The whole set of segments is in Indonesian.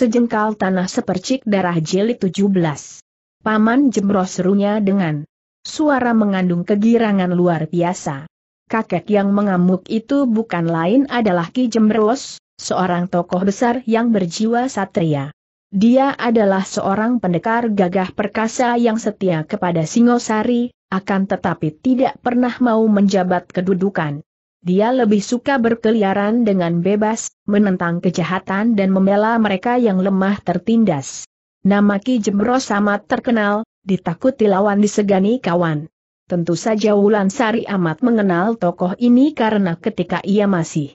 Sejengkal tanah sepercik darah tujuh 17. Paman jemroh serunya dengan suara mengandung kegirangan luar biasa. Kakek yang mengamuk itu bukan lain adalah Ki Jemros, seorang tokoh besar yang berjiwa satria. Dia adalah seorang pendekar gagah perkasa yang setia kepada Singosari, akan tetapi tidak pernah mau menjabat kedudukan. Dia lebih suka berkeliaran dengan bebas, menentang kejahatan dan membela mereka yang lemah tertindas. Nama Ki Jemro amat terkenal, ditakuti lawan disegani kawan. Tentu saja Wulan Sari amat mengenal tokoh ini karena ketika ia masih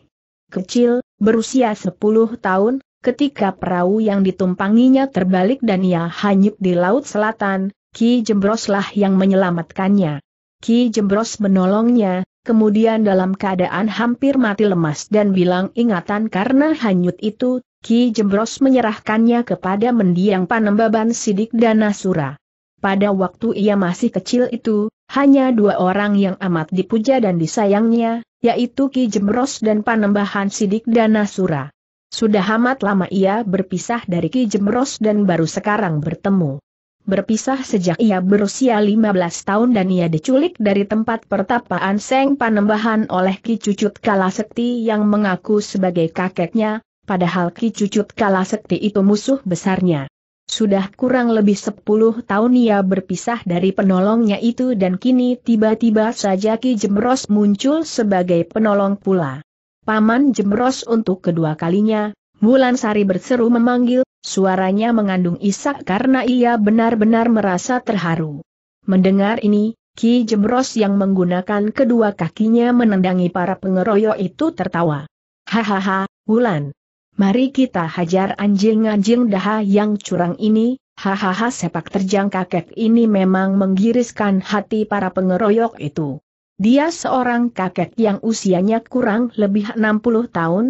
kecil, berusia 10 tahun, ketika perahu yang ditumpanginya terbalik dan ia hanyut di Laut Selatan, Ki Jembroslah yang menyelamatkannya. Ki Jembros menolongnya, kemudian dalam keadaan hampir mati lemas dan bilang ingatan karena hanyut itu, Ki Jembros menyerahkannya kepada mendiang panembaban Sidik dan Nasura. Pada waktu ia masih kecil itu, hanya dua orang yang amat dipuja dan disayangnya, yaitu Ki Jembros dan panembahan Sidik dan Nasura. Sudah amat lama ia berpisah dari Ki Jembros dan baru sekarang bertemu berpisah sejak ia berusia 15 tahun dan ia diculik dari tempat pertapaan Seng Panembahan oleh Ki Cucut Kalasekti yang mengaku sebagai kakeknya, padahal Ki Cucut Kalasekti itu musuh besarnya. Sudah kurang lebih 10 tahun ia berpisah dari penolongnya itu dan kini tiba-tiba saja Ki Jemros muncul sebagai penolong pula. Paman Jemros untuk kedua kalinya, Bulan Sari berseru memanggil, Suaranya mengandung isak karena ia benar-benar merasa terharu. Mendengar ini, Ki Jemros yang menggunakan kedua kakinya menendangi para pengeroyok itu tertawa. Hahaha, Wulan. Mari kita hajar anjing-anjing daha yang curang ini, hahaha sepak terjang kakek ini memang menggiriskan hati para pengeroyok itu. Dia seorang kakek yang usianya kurang lebih 60 tahun,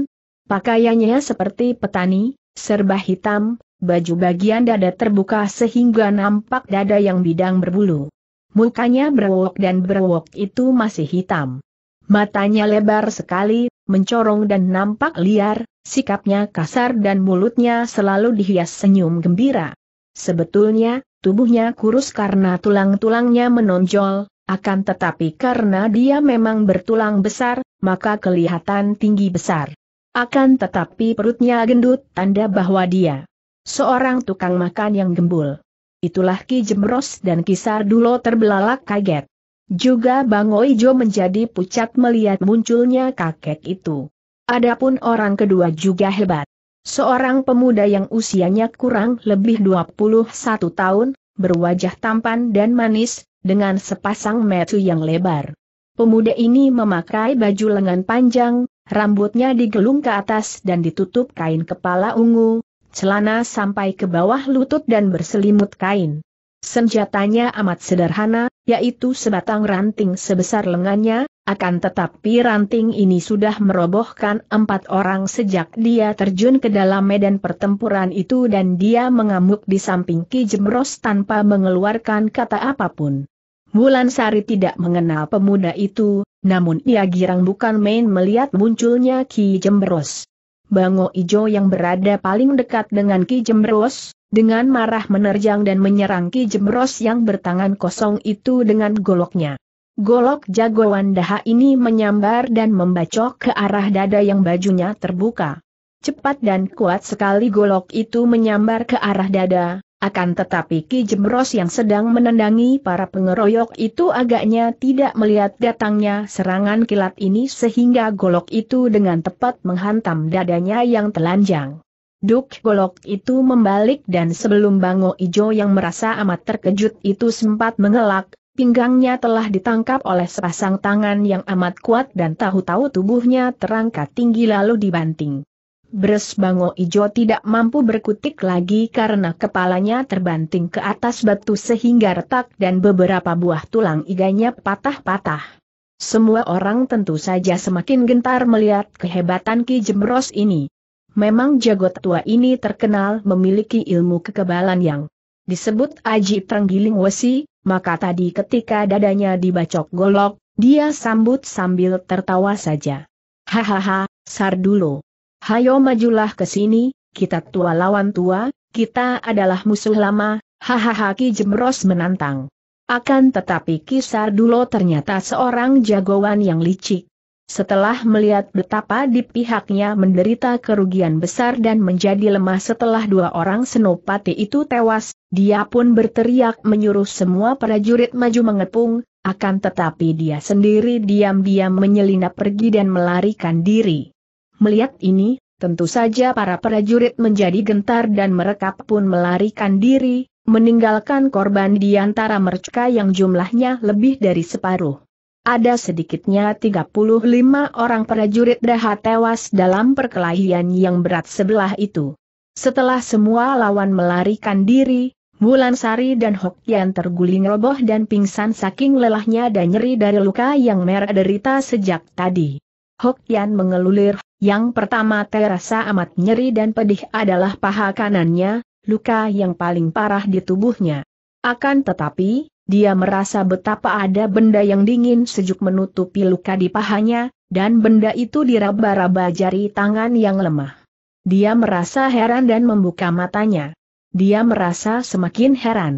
pakaiannya seperti petani, serba hitam, baju bagian dada terbuka sehingga nampak dada yang bidang berbulu. Mukanya berwok dan berwok itu masih hitam. Matanya lebar sekali, mencorong dan nampak liar, sikapnya kasar dan mulutnya selalu dihias senyum gembira. Sebetulnya, tubuhnya kurus karena tulang-tulangnya menonjol, akan tetapi karena dia memang bertulang besar, maka kelihatan tinggi besar. Akan tetapi perutnya gendut tanda bahwa dia seorang tukang makan yang gembul. Itulah Ki Jemros dan Kisar Dulo terbelalak kaget. Juga Bang Oijo menjadi pucat melihat munculnya kakek itu. Adapun orang kedua juga hebat. Seorang pemuda yang usianya kurang lebih 21 tahun, berwajah tampan dan manis, dengan sepasang metu yang lebar. Pemuda ini memakai baju lengan panjang, Rambutnya digelung ke atas dan ditutup kain kepala ungu, celana sampai ke bawah lutut dan berselimut kain. Senjatanya amat sederhana, yaitu sebatang ranting sebesar lengannya, akan tetapi ranting ini sudah merobohkan empat orang sejak dia terjun ke dalam medan pertempuran itu dan dia mengamuk di samping Ki Jemros tanpa mengeluarkan kata apapun. Mulan Sari tidak mengenal pemuda itu, namun ia girang bukan main melihat munculnya Ki Jembros. Bango Ijo yang berada paling dekat dengan Ki Jembros, dengan marah menerjang dan menyerang Ki Jembros yang bertangan kosong itu dengan goloknya. Golok jagoan daha ini menyambar dan membacok ke arah dada yang bajunya terbuka. Cepat dan kuat sekali golok itu menyambar ke arah dada, akan tetapi Ki Jemros yang sedang menendangi para pengeroyok itu agaknya tidak melihat datangnya serangan kilat ini sehingga golok itu dengan tepat menghantam dadanya yang telanjang. Duk golok itu membalik dan sebelum Bango Ijo yang merasa amat terkejut itu sempat mengelak, pinggangnya telah ditangkap oleh sepasang tangan yang amat kuat dan tahu-tahu tubuhnya terangkat tinggi lalu dibanting. Bres Bango Ijo tidak mampu berkutik lagi karena kepalanya terbanting ke atas batu sehingga retak dan beberapa buah tulang iganya patah-patah. Semua orang tentu saja semakin gentar melihat kehebatan Ki Jemros ini. Memang jagot tua ini terkenal memiliki ilmu kekebalan yang disebut Aji Trenggiling Wesi, maka tadi ketika dadanya dibacok golok, dia sambut sambil tertawa saja. Hahaha, Sardulo, Hayo majulah ke sini, kita tua lawan tua, kita adalah musuh lama, hahaha Ki Jemros menantang. Akan tetapi Kisar Sardulo ternyata seorang jagoan yang licik. Setelah melihat betapa di pihaknya menderita kerugian besar dan menjadi lemah setelah dua orang senopati itu tewas, dia pun berteriak menyuruh semua prajurit maju mengepung, akan tetapi dia sendiri diam-diam menyelinap pergi dan melarikan diri. Melihat ini, tentu saja para prajurit menjadi gentar dan mereka pun melarikan diri, meninggalkan korban di antara mereka yang jumlahnya lebih dari separuh. Ada sedikitnya 35 orang prajurit daha tewas dalam perkelahian yang berat sebelah itu. Setelah semua lawan melarikan diri, Bulan Sari dan Hokyan terguling roboh dan pingsan saking lelahnya dan nyeri dari luka yang merah derita sejak tadi. Hokyan mengelulir yang pertama terasa amat nyeri dan pedih adalah paha kanannya, luka yang paling parah di tubuhnya. Akan tetapi, dia merasa betapa ada benda yang dingin sejuk menutupi luka di pahanya, dan benda itu diraba-raba jari tangan yang lemah. Dia merasa heran dan membuka matanya. Dia merasa semakin heran.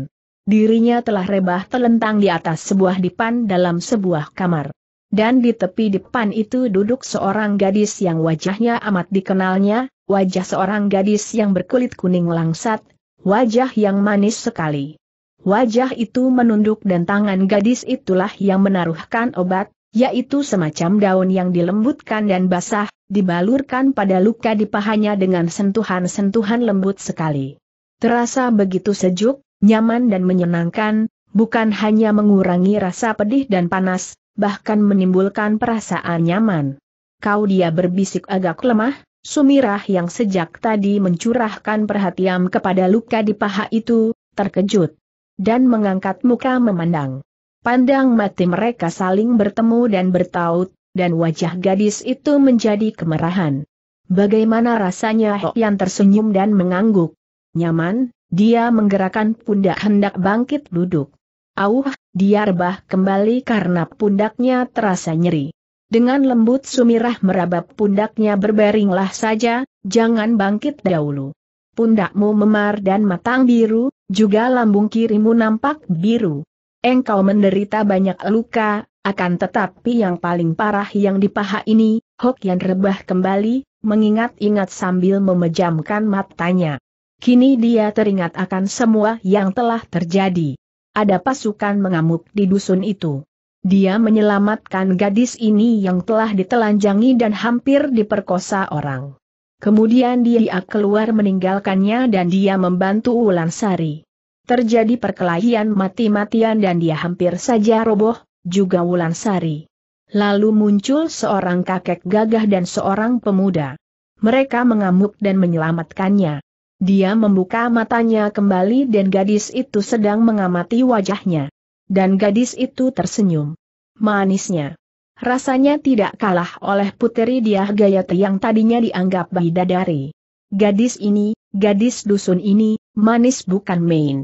Dirinya telah rebah telentang di atas sebuah dipan dalam sebuah kamar. Dan di tepi depan itu duduk seorang gadis yang wajahnya amat dikenalnya, wajah seorang gadis yang berkulit kuning langsat, wajah yang manis sekali. Wajah itu menunduk dan tangan gadis itulah yang menaruhkan obat, yaitu semacam daun yang dilembutkan dan basah, dibalurkan pada luka di pahanya dengan sentuhan-sentuhan lembut sekali. Terasa begitu sejuk, nyaman dan menyenangkan, bukan hanya mengurangi rasa pedih dan panas, bahkan menimbulkan perasaan nyaman. Kau dia berbisik agak lemah, Sumirah yang sejak tadi mencurahkan perhatian kepada luka di paha itu, terkejut. Dan mengangkat muka memandang. Pandang mati mereka saling bertemu dan bertaut, dan wajah gadis itu menjadi kemerahan. Bagaimana rasanya Hok yang tersenyum dan mengangguk. Nyaman, dia menggerakkan pundak hendak bangkit duduk. Auh, dia rebah kembali karena pundaknya terasa nyeri. Dengan lembut Sumirah merabap pundaknya berbaringlah saja, jangan bangkit dahulu. Pundakmu memar dan matang biru, juga lambung kirimu nampak biru. Engkau menderita banyak luka, akan tetapi yang paling parah yang di paha ini, yang rebah kembali, mengingat-ingat sambil memejamkan matanya. Kini dia teringat akan semua yang telah terjadi ada pasukan mengamuk di dusun itu. Dia menyelamatkan gadis ini yang telah ditelanjangi dan hampir diperkosa orang. Kemudian dia keluar meninggalkannya dan dia membantu Sari. Terjadi perkelahian mati-matian dan dia hampir saja roboh, juga Wulan Sari. Lalu muncul seorang kakek gagah dan seorang pemuda. Mereka mengamuk dan menyelamatkannya. Dia membuka matanya kembali dan gadis itu sedang mengamati wajahnya. Dan gadis itu tersenyum. Manisnya. Rasanya tidak kalah oleh puteri dia Gayati yang tadinya dianggap bidadari. Gadis ini, gadis dusun ini, manis bukan main.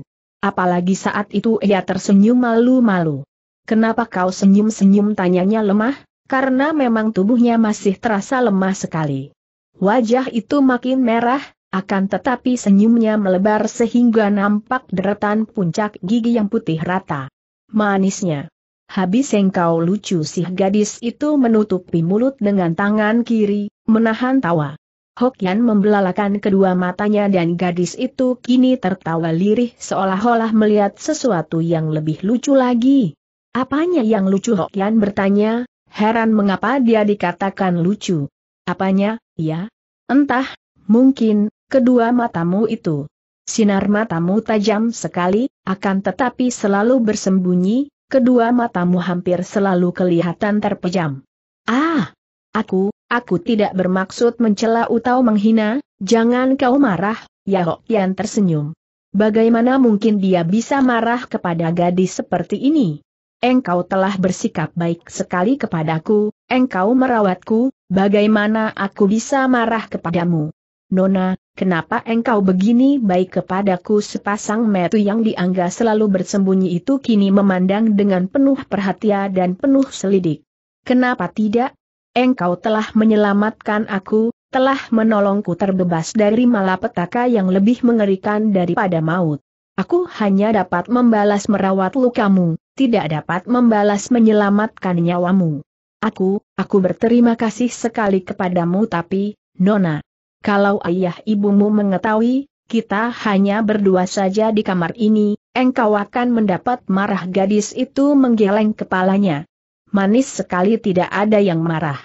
Apalagi saat itu ia tersenyum malu-malu. Kenapa kau senyum-senyum tanyanya lemah? karena memang tubuhnya masih terasa lemah sekali. Wajah itu makin merah, akan tetapi senyumnya melebar sehingga nampak deretan puncak gigi yang putih rata. Manisnya. Habis engkau lucu sih gadis itu menutupi mulut dengan tangan kiri, menahan tawa. Hokyan membelalakan kedua matanya dan gadis itu kini tertawa lirih seolah-olah melihat sesuatu yang lebih lucu lagi. Apanya yang lucu Hokyan bertanya, heran mengapa dia dikatakan lucu. Apanya, ya? Entah, mungkin, kedua matamu itu. Sinar matamu tajam sekali, akan tetapi selalu bersembunyi, kedua matamu hampir selalu kelihatan terpejam. Ah! Aku, aku tidak bermaksud mencela atau menghina, jangan kau marah, Yahok Yan tersenyum. Bagaimana mungkin dia bisa marah kepada gadis seperti ini? Engkau telah bersikap baik sekali kepadaku, engkau merawatku, bagaimana aku bisa marah kepadamu? Nona, Kenapa engkau begini baik kepadaku sepasang metu yang dianggap selalu bersembunyi itu kini memandang dengan penuh perhatian dan penuh selidik. Kenapa tidak? Engkau telah menyelamatkan aku, telah menolongku terbebas dari malapetaka yang lebih mengerikan daripada maut. Aku hanya dapat membalas merawat lukamu, tidak dapat membalas menyelamatkan nyawamu. Aku, aku berterima kasih sekali kepadamu tapi, Nona, kalau ayah ibumu mengetahui, kita hanya berdua saja di kamar ini, engkau akan mendapat marah gadis itu menggeleng kepalanya. Manis sekali tidak ada yang marah.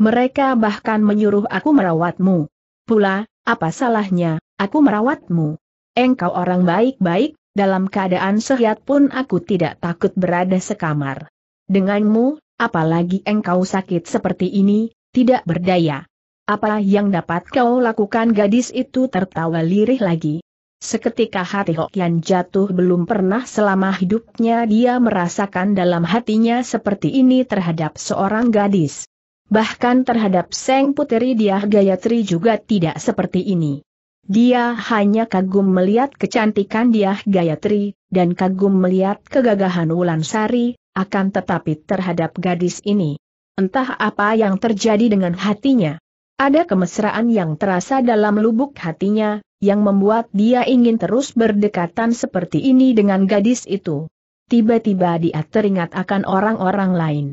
Mereka bahkan menyuruh aku merawatmu. Pula, apa salahnya, aku merawatmu. Engkau orang baik-baik, dalam keadaan sehat pun aku tidak takut berada sekamar. Denganmu, apalagi engkau sakit seperti ini, tidak berdaya. Apa yang dapat kau lakukan gadis itu tertawa lirih lagi. Seketika hati Hokian jatuh belum pernah selama hidupnya dia merasakan dalam hatinya seperti ini terhadap seorang gadis. Bahkan terhadap Seng Puteri dia Gayatri juga tidak seperti ini. Dia hanya kagum melihat kecantikan dia Gayatri, dan kagum melihat kegagahan Wulan Sari, akan tetapi terhadap gadis ini. Entah apa yang terjadi dengan hatinya. Ada kemesraan yang terasa dalam lubuk hatinya, yang membuat dia ingin terus berdekatan seperti ini dengan gadis itu. Tiba-tiba dia teringat akan orang-orang lain.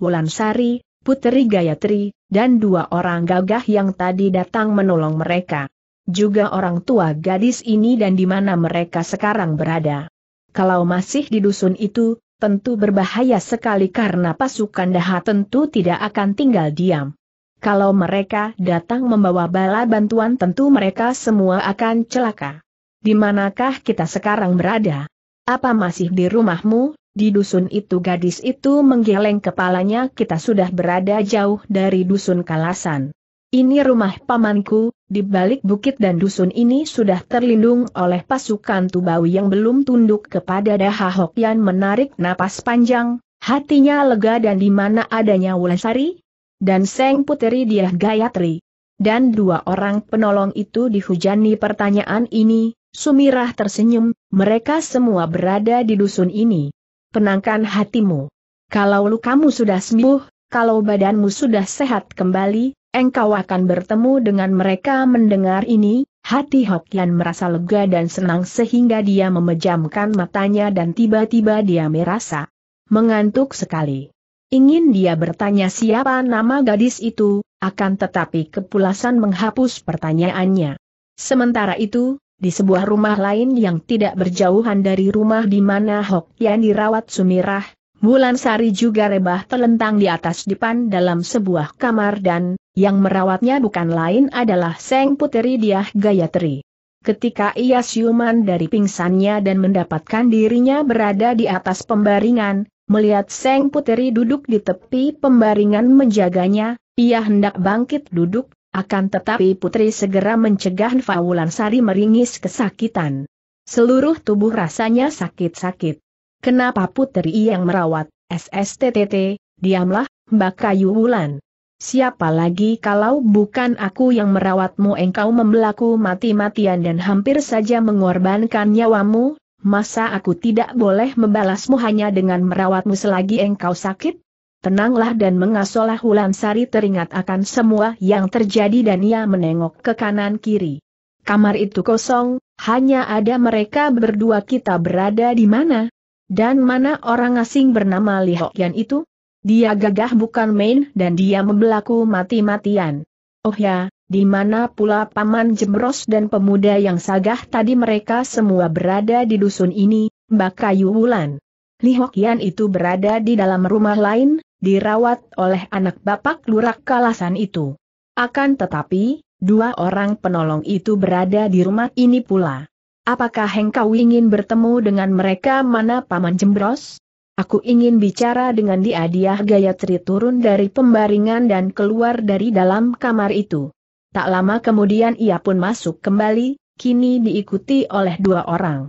Wulan Sari, Puteri Gayatri, dan dua orang gagah yang tadi datang menolong mereka. Juga orang tua gadis ini dan di mana mereka sekarang berada. Kalau masih di dusun itu, tentu berbahaya sekali karena pasukan dahat tentu tidak akan tinggal diam. Kalau mereka datang membawa bala bantuan tentu mereka semua akan celaka. Di manakah kita sekarang berada? Apa masih di rumahmu? Di dusun itu gadis itu menggeleng kepalanya kita sudah berada jauh dari dusun Kalasan. Ini rumah pamanku, di balik bukit dan dusun ini sudah terlindung oleh pasukan Tubawi yang belum tunduk kepada Dahahok yang menarik napas panjang, hatinya lega dan di mana adanya Wulasari, dan Seng Puteri Diah Gayatri. Dan dua orang penolong itu dihujani pertanyaan ini, Sumirah tersenyum, mereka semua berada di dusun ini. Penangkan hatimu. Kalau kamu sudah sembuh, kalau badanmu sudah sehat kembali, engkau akan bertemu dengan mereka mendengar ini, hati Hokian merasa lega dan senang sehingga dia memejamkan matanya dan tiba-tiba dia merasa mengantuk sekali. Ingin dia bertanya siapa nama gadis itu, akan tetapi kepulasan menghapus pertanyaannya. Sementara itu, di sebuah rumah lain yang tidak berjauhan dari rumah di mana Hok Yan dirawat Sumirah, Bulan Sari juga rebah telentang di atas depan dalam sebuah kamar dan, yang merawatnya bukan lain adalah Seng Puteri Diah Gayatri. Ketika ia siuman dari pingsannya dan mendapatkan dirinya berada di atas pembaringan, Melihat Seng Puteri duduk di tepi pembaringan menjaganya, ia hendak bangkit duduk, akan tetapi Putri segera mencegah Faulan Sari meringis kesakitan. Seluruh tubuh rasanya sakit-sakit. Kenapa Putri yang merawat, SSTTT, diamlah, Mbak Kayu Wulan. Siapa lagi kalau bukan aku yang merawatmu engkau membelaku mati-matian dan hampir saja mengorbankan nyawamu, masa aku tidak boleh membalasmu hanya dengan merawatmu selagi engkau sakit? Tenanglah dan mengasolah Hulansari teringat akan semua yang terjadi dan ia menengok ke kanan kiri. Kamar itu kosong, hanya ada mereka berdua kita berada di mana? Dan mana orang asing bernama Li hok Yan itu? Dia gagah bukan main dan dia membelaku mati-matian. Oh ya, di mana pula Paman Jemros dan pemuda yang sagah tadi mereka semua berada di dusun ini, Mbak Kayu Wulan. Hokian itu berada di dalam rumah lain, dirawat oleh anak Bapak Lurak Kalasan itu. Akan tetapi, dua orang penolong itu berada di rumah ini pula. Apakah engkau ingin bertemu dengan mereka mana Paman Jembros? Aku ingin bicara dengan dia dia Gayatri turun dari pembaringan dan keluar dari dalam kamar itu. Tak lama kemudian ia pun masuk kembali, kini diikuti oleh dua orang.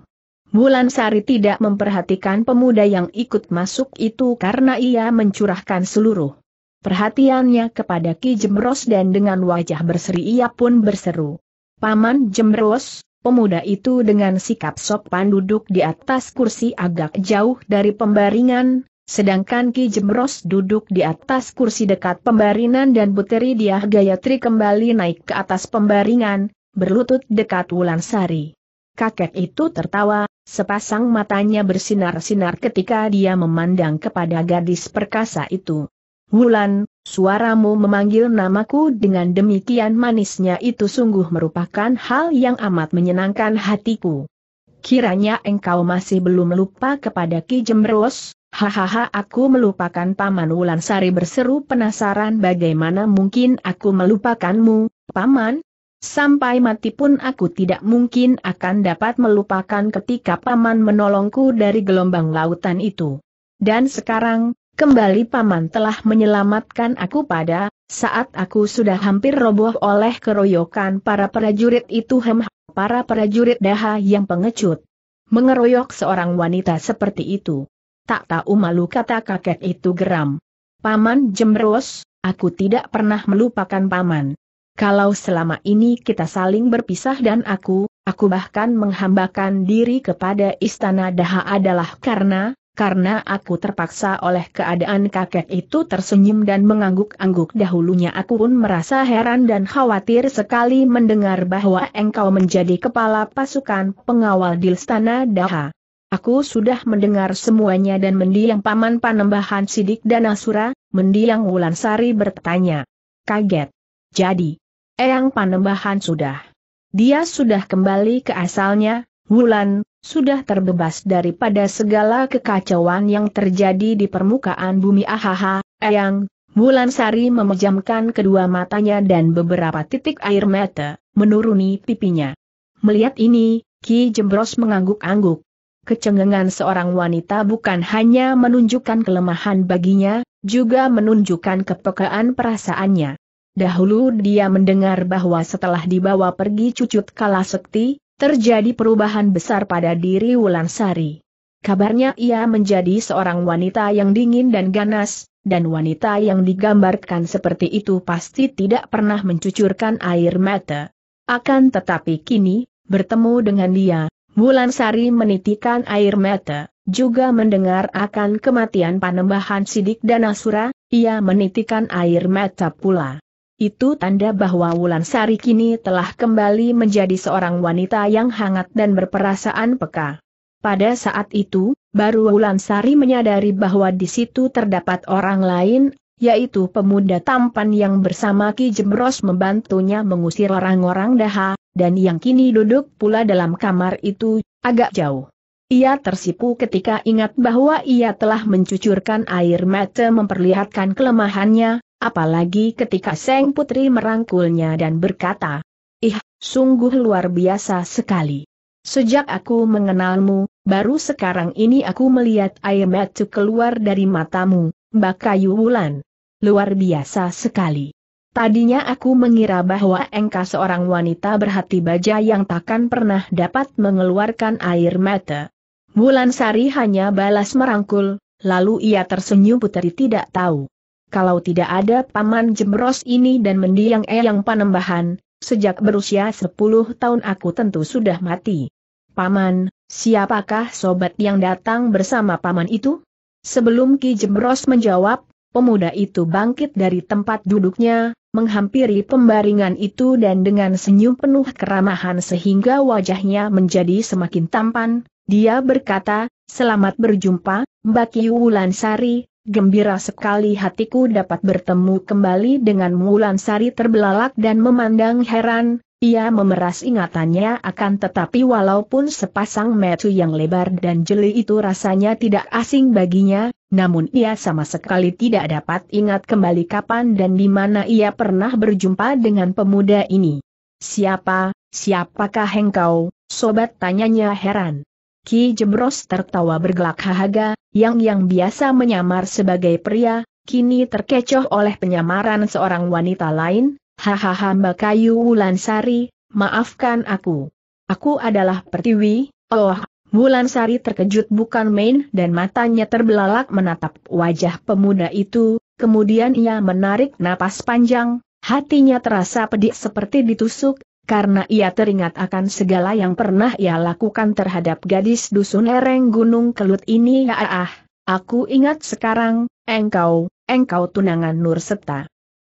Bulan Sari tidak memperhatikan pemuda yang ikut masuk itu karena ia mencurahkan seluruh perhatiannya kepada Ki Jemros dan dengan wajah berseri ia pun berseru. Paman Jemros, Pemuda itu dengan sikap sopan duduk di atas kursi agak jauh dari pembaringan, Sedangkan Ki Jemros duduk di atas kursi dekat pembaringan dan Puteri Diah Gayatri kembali naik ke atas pembaringan, berlutut dekat Wulan Sari. Kakek itu tertawa, sepasang matanya bersinar-sinar ketika dia memandang kepada gadis perkasa itu. Wulan, suaramu memanggil namaku dengan demikian manisnya itu sungguh merupakan hal yang amat menyenangkan hatiku. Kiranya engkau masih belum lupa kepada Ki Jemros, Hahaha aku melupakan Paman Wulansari berseru penasaran bagaimana mungkin aku melupakanmu, Paman? Sampai mati pun aku tidak mungkin akan dapat melupakan ketika Paman menolongku dari gelombang lautan itu. Dan sekarang, kembali Paman telah menyelamatkan aku pada, saat aku sudah hampir roboh oleh keroyokan para prajurit itu hem, para prajurit daha yang pengecut. Mengeroyok seorang wanita seperti itu tak tahu malu kata kakek itu geram. Paman Jemros, aku tidak pernah melupakan paman. Kalau selama ini kita saling berpisah dan aku, aku bahkan menghambakan diri kepada istana Daha adalah karena, karena aku terpaksa oleh keadaan kakek itu tersenyum dan mengangguk-angguk dahulunya aku pun merasa heran dan khawatir sekali mendengar bahwa engkau menjadi kepala pasukan pengawal di istana Daha. Aku sudah mendengar semuanya dan mendiang paman panembahan Sidik dan Asura, mendiang Wulansari bertanya. Kaget. Jadi, Eyang panembahan sudah. Dia sudah kembali ke asalnya, Wulan, sudah terbebas daripada segala kekacauan yang terjadi di permukaan bumi ahaha, Eyang. Wulansari memejamkan kedua matanya dan beberapa titik air mata, menuruni pipinya. Melihat ini, Ki Jembros mengangguk-angguk kecengengan seorang wanita bukan hanya menunjukkan kelemahan baginya, juga menunjukkan kepekaan perasaannya. Dahulu dia mendengar bahwa setelah dibawa pergi cucut kala sekti, terjadi perubahan besar pada diri Wulan Sari. Kabarnya ia menjadi seorang wanita yang dingin dan ganas, dan wanita yang digambarkan seperti itu pasti tidak pernah mencucurkan air mata. Akan tetapi kini, bertemu dengan dia, Bulan Sari menitikan air mata, juga mendengar akan kematian panembahan Sidik dan Asura, ia menitikan air mata pula. Itu tanda bahwa Wulan Sari kini telah kembali menjadi seorang wanita yang hangat dan berperasaan peka. Pada saat itu, baru Wulan Sari menyadari bahwa di situ terdapat orang lain, yaitu pemuda tampan yang bersama Ki Jebros membantunya mengusir orang-orang daha, dan yang kini duduk pula dalam kamar itu, agak jauh. Ia tersipu ketika ingat bahwa ia telah mencucurkan air mata memperlihatkan kelemahannya, apalagi ketika Seng Putri merangkulnya dan berkata, Ih, sungguh luar biasa sekali. Sejak aku mengenalmu, baru sekarang ini aku melihat air mata keluar dari matamu, Mbak Kayu Wulan. Luar biasa sekali. Tadinya aku mengira bahwa engkau seorang wanita berhati baja yang takkan pernah dapat mengeluarkan air mata. Bulan Sari hanya balas merangkul, lalu ia tersenyum putri tidak tahu. Kalau tidak ada paman jemros ini dan mendiang eyang panembahan, sejak berusia 10 tahun aku tentu sudah mati. Paman, siapakah sobat yang datang bersama paman itu? Sebelum Ki Jemros menjawab, pemuda itu bangkit dari tempat duduknya, menghampiri pembaringan itu dan dengan senyum penuh keramahan sehingga wajahnya menjadi semakin tampan, dia berkata, selamat berjumpa, Mbak Yu Sari, gembira sekali hatiku dapat bertemu kembali dengan Sari terbelalak dan memandang heran, ia memeras ingatannya akan tetapi walaupun sepasang metu yang lebar dan jeli itu rasanya tidak asing baginya, namun ia sama sekali tidak dapat ingat kembali kapan dan di mana ia pernah berjumpa dengan pemuda ini. Siapa, siapakah engkau, sobat tanyanya heran. Ki Jebros tertawa bergelak hahaga, yang yang biasa menyamar sebagai pria, kini terkecoh oleh penyamaran seorang wanita lain, Hahaha Mbak kayu Wulansari, maafkan aku. Aku adalah pertiwi, oh, Wulansari terkejut bukan main dan matanya terbelalak menatap wajah pemuda itu, kemudian ia menarik napas panjang, hatinya terasa pedih seperti ditusuk, karena ia teringat akan segala yang pernah ia lakukan terhadap gadis dusun lereng gunung kelut ini ya ah, aku ingat sekarang, engkau, engkau tunangan Nur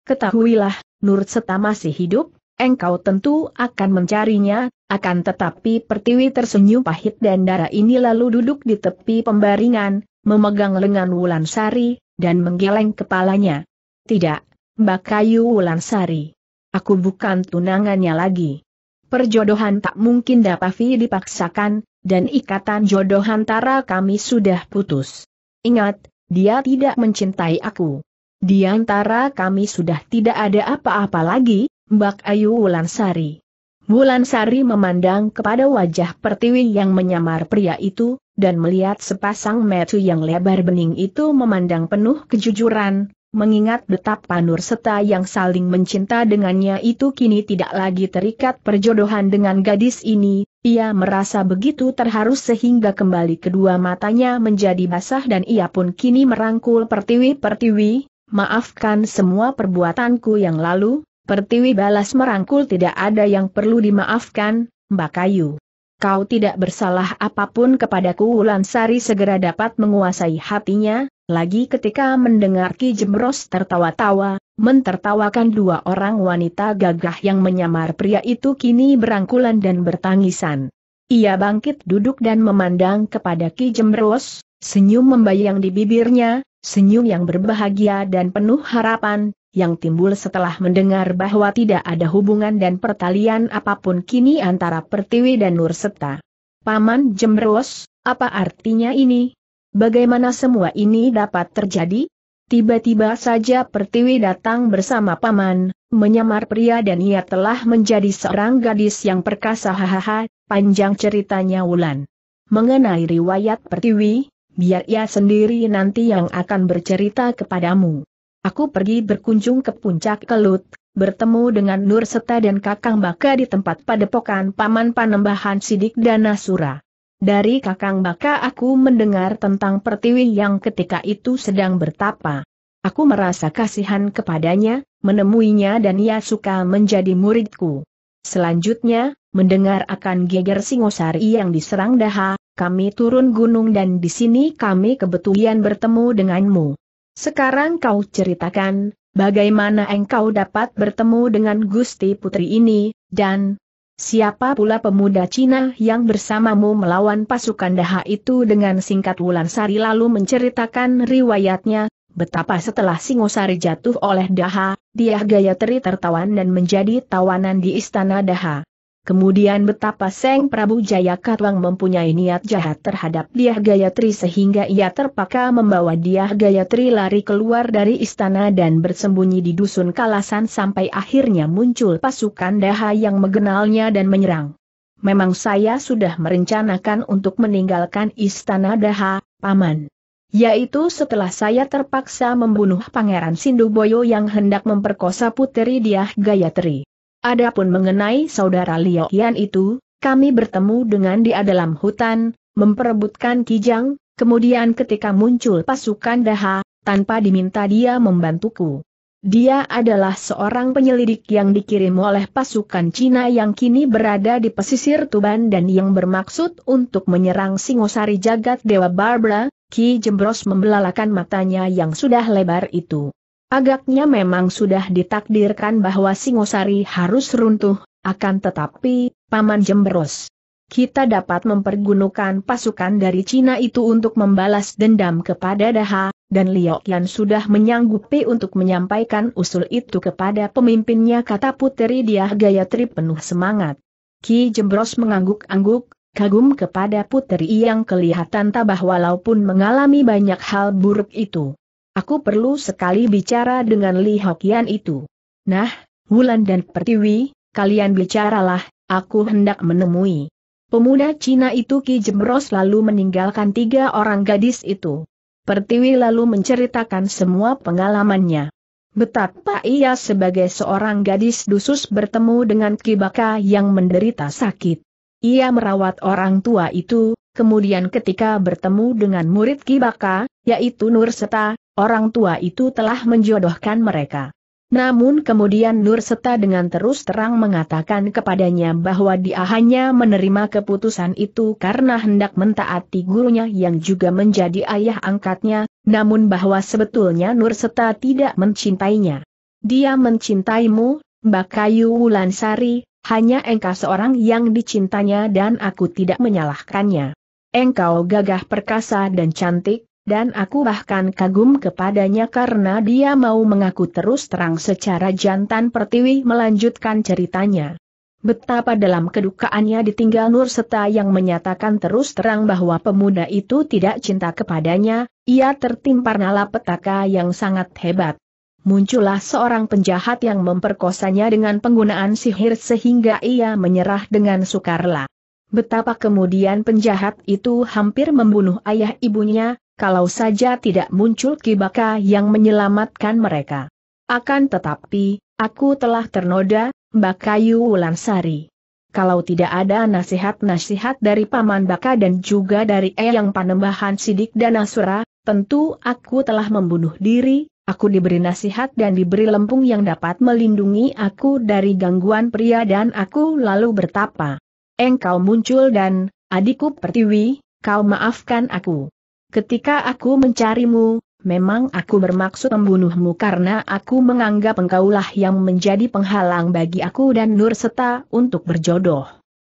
Ketahuilah, Nur Seta masih hidup, engkau tentu akan mencarinya, akan tetapi Pertiwi tersenyum pahit dan darah ini lalu duduk di tepi pembaringan, memegang lengan Wulan Sari dan menggeleng kepalanya. Tidak, Mbak Kayu Wulan Sari, Aku bukan tunangannya lagi. Perjodohan tak mungkin dapat dipaksakan, dan ikatan jodoh antara kami sudah putus. Ingat, dia tidak mencintai aku. Di antara kami sudah tidak ada apa-apa lagi, Mbak Ayu Wulansari. Wulansari memandang kepada wajah pertiwi yang menyamar pria itu, dan melihat sepasang metu yang lebar bening itu memandang penuh kejujuran, mengingat betapa Panur serta yang saling mencinta dengannya itu kini tidak lagi terikat perjodohan dengan gadis ini, ia merasa begitu terharu sehingga kembali kedua matanya menjadi basah dan ia pun kini merangkul pertiwi-pertiwi, Maafkan semua perbuatanku yang lalu, Pertiwi balas merangkul tidak ada yang perlu dimaafkan, Mbak Kayu. Kau tidak bersalah apapun kepadaku Sari segera dapat menguasai hatinya, lagi ketika mendengar Ki Jemros tertawa-tawa, mentertawakan dua orang wanita gagah yang menyamar pria itu kini berangkulan dan bertangisan. Ia bangkit duduk dan memandang kepada Ki Jemros, senyum membayang di bibirnya, senyum yang berbahagia dan penuh harapan, yang timbul setelah mendengar bahwa tidak ada hubungan dan pertalian apapun kini antara Pertiwi dan Nur Serta. Paman Jemros, apa artinya ini? Bagaimana semua ini dapat terjadi? Tiba-tiba saja Pertiwi datang bersama Paman, menyamar pria dan ia telah menjadi seorang gadis yang perkasa hahaha, panjang ceritanya Wulan. Mengenai riwayat Pertiwi, biar ia sendiri nanti yang akan bercerita kepadamu. Aku pergi berkunjung ke puncak kelut, bertemu dengan Nur Seta dan Kakang Baka di tempat padepokan Paman Panembahan Sidik dan Nasura. Dari Kakang Baka aku mendengar tentang pertiwi yang ketika itu sedang bertapa. Aku merasa kasihan kepadanya, menemuinya dan ia suka menjadi muridku. Selanjutnya, mendengar akan geger Singosari yang diserang Daha, kami turun gunung dan di sini kami kebetulan bertemu denganmu. Sekarang kau ceritakan, bagaimana engkau dapat bertemu dengan Gusti Putri ini, dan siapa pula pemuda Cina yang bersamamu melawan pasukan daha itu dengan singkat Sari lalu menceritakan riwayatnya, betapa setelah Singosari jatuh oleh Daha, dia Gayatri tertawan dan menjadi tawanan di istana Daha. Kemudian betapa Seng Prabu Jayakatwang mempunyai niat jahat terhadap Diah Gayatri sehingga ia terpaksa membawa Diah Gayatri lari keluar dari istana dan bersembunyi di dusun Kalasan sampai akhirnya muncul pasukan Daha yang mengenalnya dan menyerang. Memang saya sudah merencanakan untuk meninggalkan istana Daha, Paman. Yaitu setelah saya terpaksa membunuh Pangeran Sindu Boyo yang hendak memperkosa puteri Diah Gayatri. Adapun mengenai saudara Liao Yan itu, kami bertemu dengan dia dalam hutan, memperebutkan Kijang, kemudian ketika muncul pasukan Daha, tanpa diminta dia membantuku. Dia adalah seorang penyelidik yang dikirim oleh pasukan Cina yang kini berada di pesisir Tuban dan yang bermaksud untuk menyerang Singosari jagat Dewa Barbara, Ki Jembros membelalakan matanya yang sudah lebar itu. Agaknya memang sudah ditakdirkan bahwa Singosari harus runtuh, akan tetapi, Paman Jemberos. Kita dapat mempergunakan pasukan dari Cina itu untuk membalas dendam kepada Daha, dan Liok Qian sudah menyanggupi untuk menyampaikan usul itu kepada pemimpinnya kata puteri Diah Gayatri penuh semangat. Ki Jembros mengangguk-angguk, kagum kepada puteri yang kelihatan tabah walaupun mengalami banyak hal buruk itu. Aku perlu sekali bicara dengan Li Hokian itu. Nah, Wulan dan Pertiwi, kalian bicaralah, aku hendak menemui. Pemuda Cina itu Ki Jemros lalu meninggalkan tiga orang gadis itu. Pertiwi lalu menceritakan semua pengalamannya. Betapa ia sebagai seorang gadis dusus bertemu dengan Ki Baka yang menderita sakit. Ia merawat orang tua itu, kemudian ketika bertemu dengan murid Ki Baka, yaitu Nur Seta, Orang tua itu telah menjodohkan mereka. Namun kemudian Nur Seta dengan terus terang mengatakan kepadanya bahwa dia hanya menerima keputusan itu karena hendak mentaati gurunya yang juga menjadi ayah angkatnya, namun bahwa sebetulnya Nur Seta tidak mencintainya. Dia mencintaimu, Mbak Kayu Wulansari, hanya engkau seorang yang dicintanya dan aku tidak menyalahkannya. Engkau gagah perkasa dan cantik, dan aku bahkan kagum kepadanya karena dia mau mengaku terus terang secara jantan pertiwi melanjutkan ceritanya. Betapa dalam kedukaannya ditinggal Nur Seta yang menyatakan terus terang bahwa pemuda itu tidak cinta kepadanya, ia tertimpa nalapetaka yang sangat hebat. Muncullah seorang penjahat yang memperkosanya dengan penggunaan sihir sehingga ia menyerah dengan sukarela. Betapa kemudian penjahat itu hampir membunuh ayah ibunya, kalau saja tidak muncul Kibaka yang menyelamatkan mereka. Akan tetapi, aku telah ternoda, Bakayu Wulansari. Kalau tidak ada nasihat-nasihat dari Paman Baka dan juga dari Eyang Panembahan Sidik dan Asura, tentu aku telah membunuh diri, aku diberi nasihat dan diberi lempung yang dapat melindungi aku dari gangguan pria dan aku lalu bertapa. Engkau muncul dan, adikku Pertiwi, kau maafkan aku. Ketika aku mencarimu, memang aku bermaksud membunuhmu karena aku menganggap engkaulah yang menjadi penghalang bagi aku dan Nur Seta untuk berjodoh.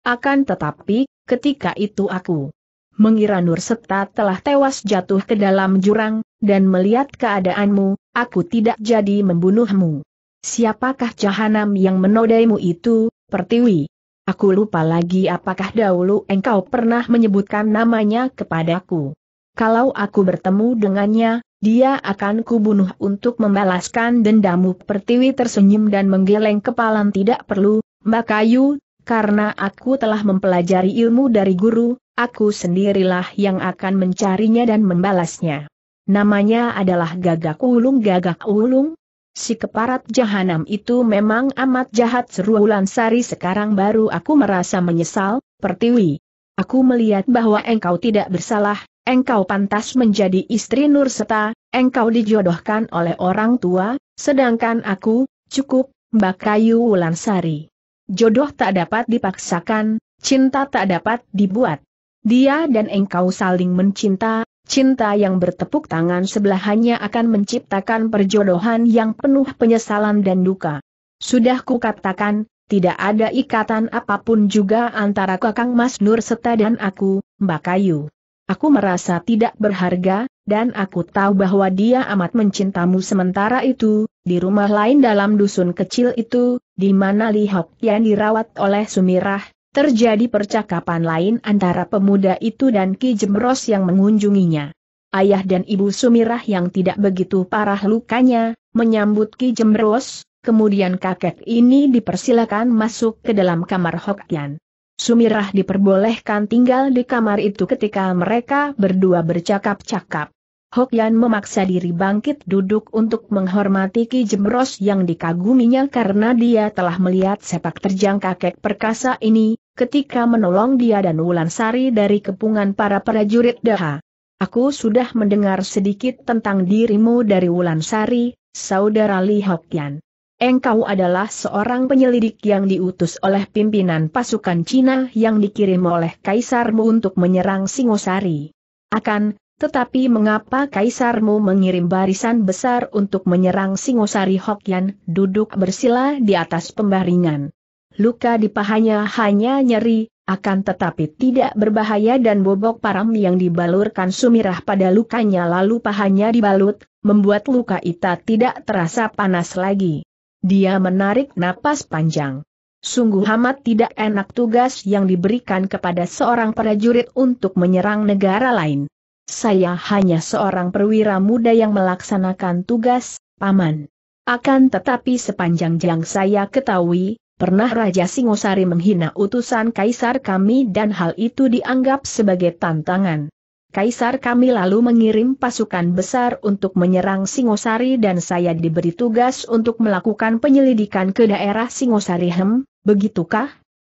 Akan tetapi, ketika itu aku mengira Nur Seta telah tewas jatuh ke dalam jurang, dan melihat keadaanmu, aku tidak jadi membunuhmu. Siapakah jahanam yang menodaimu itu, Pertiwi? Aku lupa lagi apakah dahulu engkau pernah menyebutkan namanya kepadaku kalau aku bertemu dengannya, dia akan kubunuh untuk membalaskan dendamu. Pertiwi tersenyum dan menggeleng kepalan tidak perlu, Mbak Kayu, karena aku telah mempelajari ilmu dari guru, aku sendirilah yang akan mencarinya dan membalasnya. Namanya adalah Gagak Ulung Gagak Ulung. Si keparat jahanam itu memang amat jahat seru Sari sekarang baru aku merasa menyesal, Pertiwi. Aku melihat bahwa engkau tidak bersalah, engkau pantas menjadi istri Nur Nurseta, engkau dijodohkan oleh orang tua, sedangkan aku, cukup, Mbak Kayu Wulansari. Jodoh tak dapat dipaksakan, cinta tak dapat dibuat. Dia dan engkau saling mencinta, cinta yang bertepuk tangan sebelah hanya akan menciptakan perjodohan yang penuh penyesalan dan duka. Sudah kukatakan, tidak ada ikatan apapun juga antara Kakang Mas Nur serta dan aku, Mbak Kayu. Aku merasa tidak berharga, dan aku tahu bahwa dia amat mencintamu sementara itu, di rumah lain dalam dusun kecil itu, di mana Li Hok yang dirawat oleh Sumirah, terjadi percakapan lain antara pemuda itu dan Ki Jemros yang mengunjunginya. Ayah dan ibu Sumirah yang tidak begitu parah lukanya, menyambut Ki Jemros, kemudian kakek ini dipersilakan masuk ke dalam kamar Hokian. Sumirah diperbolehkan tinggal di kamar itu ketika mereka berdua bercakap-cakap. Hokyan memaksa diri bangkit duduk untuk menghormati Ki Jemros yang dikaguminya karena dia telah melihat sepak terjang kakek perkasa ini, ketika menolong dia dan Wulan Sari dari kepungan para prajurit Daha. Aku sudah mendengar sedikit tentang dirimu dari Wulan Sari, saudara Li Hokyan engkau adalah seorang penyelidik yang diutus oleh pimpinan pasukan Cina yang dikirim oleh kaisarmu untuk menyerang Singosari. Akan, tetapi mengapa kaisarmu mengirim barisan besar untuk menyerang Singosari Hokian duduk bersila di atas pembaringan? Luka di pahanya hanya nyeri, akan tetapi tidak berbahaya dan bobok param yang dibalurkan sumirah pada lukanya lalu pahanya dibalut, membuat luka ita tidak terasa panas lagi. Dia menarik napas panjang. Sungguh amat tidak enak tugas yang diberikan kepada seorang prajurit untuk menyerang negara lain. Saya hanya seorang perwira muda yang melaksanakan tugas, Paman. Akan tetapi sepanjang yang saya ketahui, Pernah Raja Singosari menghina utusan kaisar kami dan hal itu dianggap sebagai tantangan. Kaisar kami lalu mengirim pasukan besar untuk menyerang Singosari dan saya diberi tugas untuk melakukan penyelidikan ke daerah Singosari Hem, begitukah?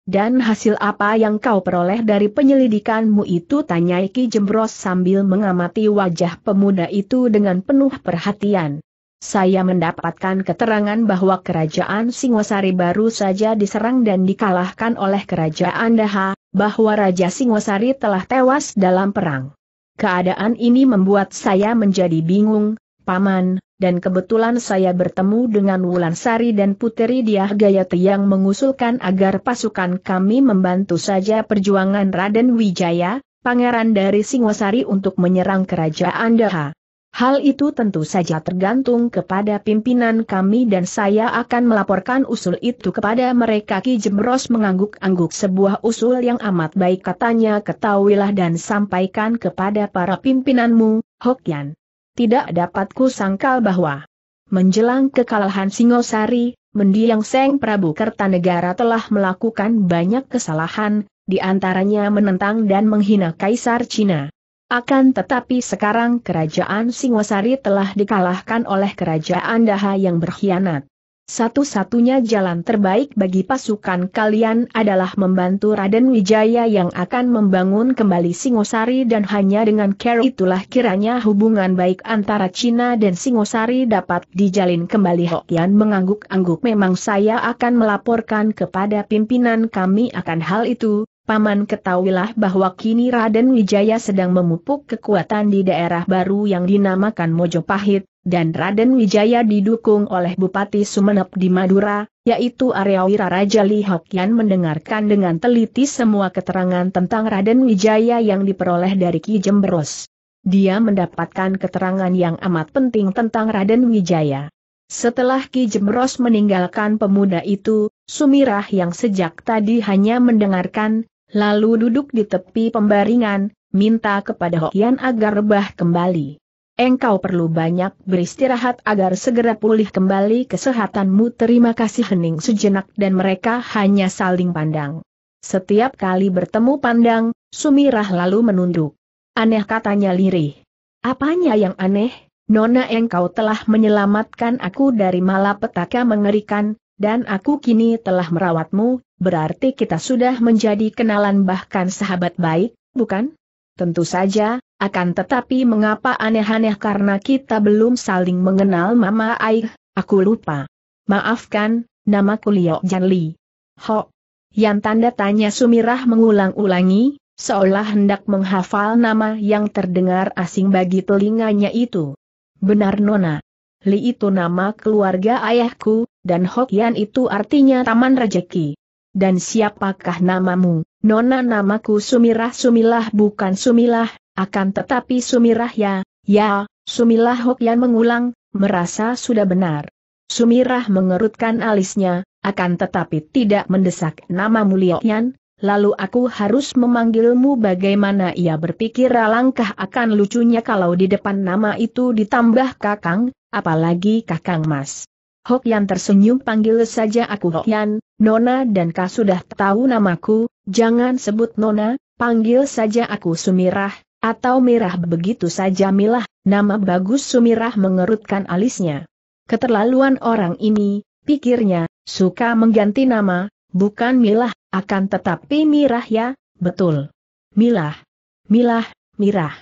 Dan hasil apa yang kau peroleh dari penyelidikanmu itu Tanya Ki Jembros sambil mengamati wajah pemuda itu dengan penuh perhatian. Saya mendapatkan keterangan bahwa kerajaan Singosari baru saja diserang dan dikalahkan oleh kerajaan Daha, bahwa Raja Singosari telah tewas dalam perang. Keadaan ini membuat saya menjadi bingung, Paman, dan kebetulan saya bertemu dengan Wulan Sari dan Puteri Diah Gayati yang mengusulkan agar pasukan kami membantu saja perjuangan Raden Wijaya, pangeran dari Singosari untuk menyerang kerajaan Daha. Hal itu tentu saja tergantung kepada pimpinan kami dan saya akan melaporkan usul itu kepada mereka. Ki Jemros mengangguk-angguk sebuah usul yang amat baik katanya ketahuilah dan sampaikan kepada para pimpinanmu, Hokyan. Tidak dapat ku sangkal bahwa menjelang kekalahan Singosari, mendiang Seng Prabu Kertanegara telah melakukan banyak kesalahan, di antaranya menentang dan menghina Kaisar Cina. Akan tetapi sekarang kerajaan Singosari telah dikalahkan oleh kerajaan Daha yang berkhianat. Satu-satunya jalan terbaik bagi pasukan kalian adalah membantu Raden Wijaya yang akan membangun kembali Singosari dan hanya dengan care itulah kiranya hubungan baik antara Cina dan Singosari dapat dijalin kembali Hokian mengangguk-angguk memang saya akan melaporkan kepada pimpinan kami akan hal itu, Paman ketahuilah bahwa kini Raden Wijaya sedang memupuk kekuatan di daerah baru yang dinamakan Mojopahit, dan Raden Wijaya didukung oleh Bupati Sumenep di Madura, yaitu Aryawira Raja Li Hokian mendengarkan dengan teliti semua keterangan tentang Raden Wijaya yang diperoleh dari Ki Jemberos. Dia mendapatkan keterangan yang amat penting tentang Raden Wijaya. Setelah Ki Jemros meninggalkan pemuda itu, Sumirah yang sejak tadi hanya mendengarkan, Lalu duduk di tepi pembaringan, minta kepada Hokian agar rebah kembali. Engkau perlu banyak beristirahat agar segera pulih kembali kesehatanmu. Terima kasih hening sejenak dan mereka hanya saling pandang. Setiap kali bertemu pandang, Sumirah lalu menunduk. Aneh katanya lirih. Apanya yang aneh? Nona engkau telah menyelamatkan aku dari malapetaka mengerikan, dan aku kini telah merawatmu, Berarti kita sudah menjadi kenalan bahkan sahabat baik, bukan? Tentu saja, akan tetapi mengapa aneh-aneh karena kita belum saling mengenal Mama Ai, aku lupa. Maafkan, nama Kulio Janli. Ho. Yang tanda tanya Sumirah mengulang-ulangi, seolah hendak menghafal nama yang terdengar asing bagi telinganya itu. Benar Nona. Li itu nama keluarga ayahku, dan Hokian itu artinya taman rejeki dan siapakah namamu? Nona namaku Sumirah Sumilah bukan Sumilah, akan tetapi Sumirah ya, ya, Sumilah Hokyan mengulang, merasa sudah benar. Sumirah mengerutkan alisnya, akan tetapi tidak mendesak nama Mulyoyan, lalu aku harus memanggilmu bagaimana ia berpikir alangkah akan lucunya kalau di depan nama itu ditambah kakang, apalagi kakang mas. Hok Yan tersenyum panggil saja aku Hok Yan, Nona dan kau sudah tahu namaku, jangan sebut Nona, panggil saja aku Sumirah, atau Mirah begitu saja Milah, nama bagus Sumirah mengerutkan alisnya. Keterlaluan orang ini, pikirnya, suka mengganti nama, bukan Milah, akan tetapi Mirah ya, betul. Milah. Milah, Mirah.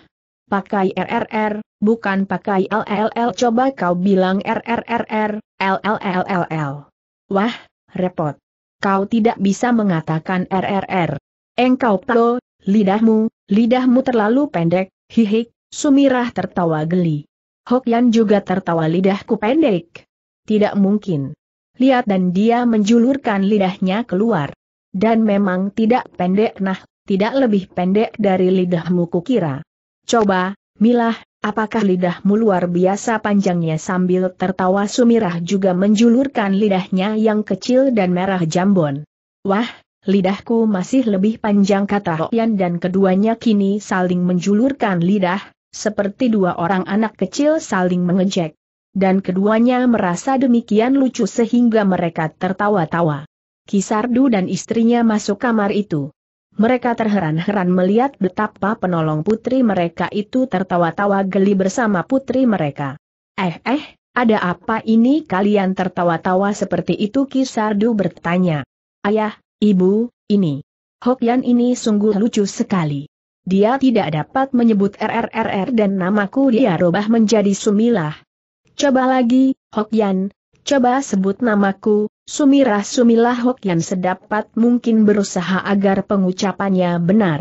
Pakai RRR, bukan pakai LLL coba kau bilang RRRR, LLLLL. Wah, repot. Kau tidak bisa mengatakan RRR. Engkau tahu, lidahmu, lidahmu terlalu pendek, hihik, Sumirah tertawa geli. Hokyan juga tertawa lidahku pendek. Tidak mungkin. Lihat dan dia menjulurkan lidahnya keluar. Dan memang tidak pendek nah, tidak lebih pendek dari lidahmu kukira. Coba, milah, Apakah lidahmu luar biasa panjangnya sambil tertawa sumirah juga menjulurkan lidahnya yang kecil dan merah jambon. Wah, lidahku masih lebih panjang kata Hoyan dan keduanya kini saling menjulurkan lidah, seperti dua orang anak kecil saling mengejek. Dan keduanya merasa demikian lucu sehingga mereka tertawa-tawa. Kisardu dan istrinya masuk kamar itu mereka terheran-heran melihat betapa penolong putri mereka itu tertawa-tawa geli bersama putri mereka. Eh eh, ada apa ini kalian tertawa-tawa seperti itu Kisardu bertanya. Ayah, ibu, ini. Hokyan ini sungguh lucu sekali. Dia tidak dapat menyebut RRRR dan namaku dia rubah menjadi Sumilah. Coba lagi, Hokyan, coba sebut namaku, sumirah-sumilah Hok yang sedapat mungkin berusaha agar pengucapannya benar.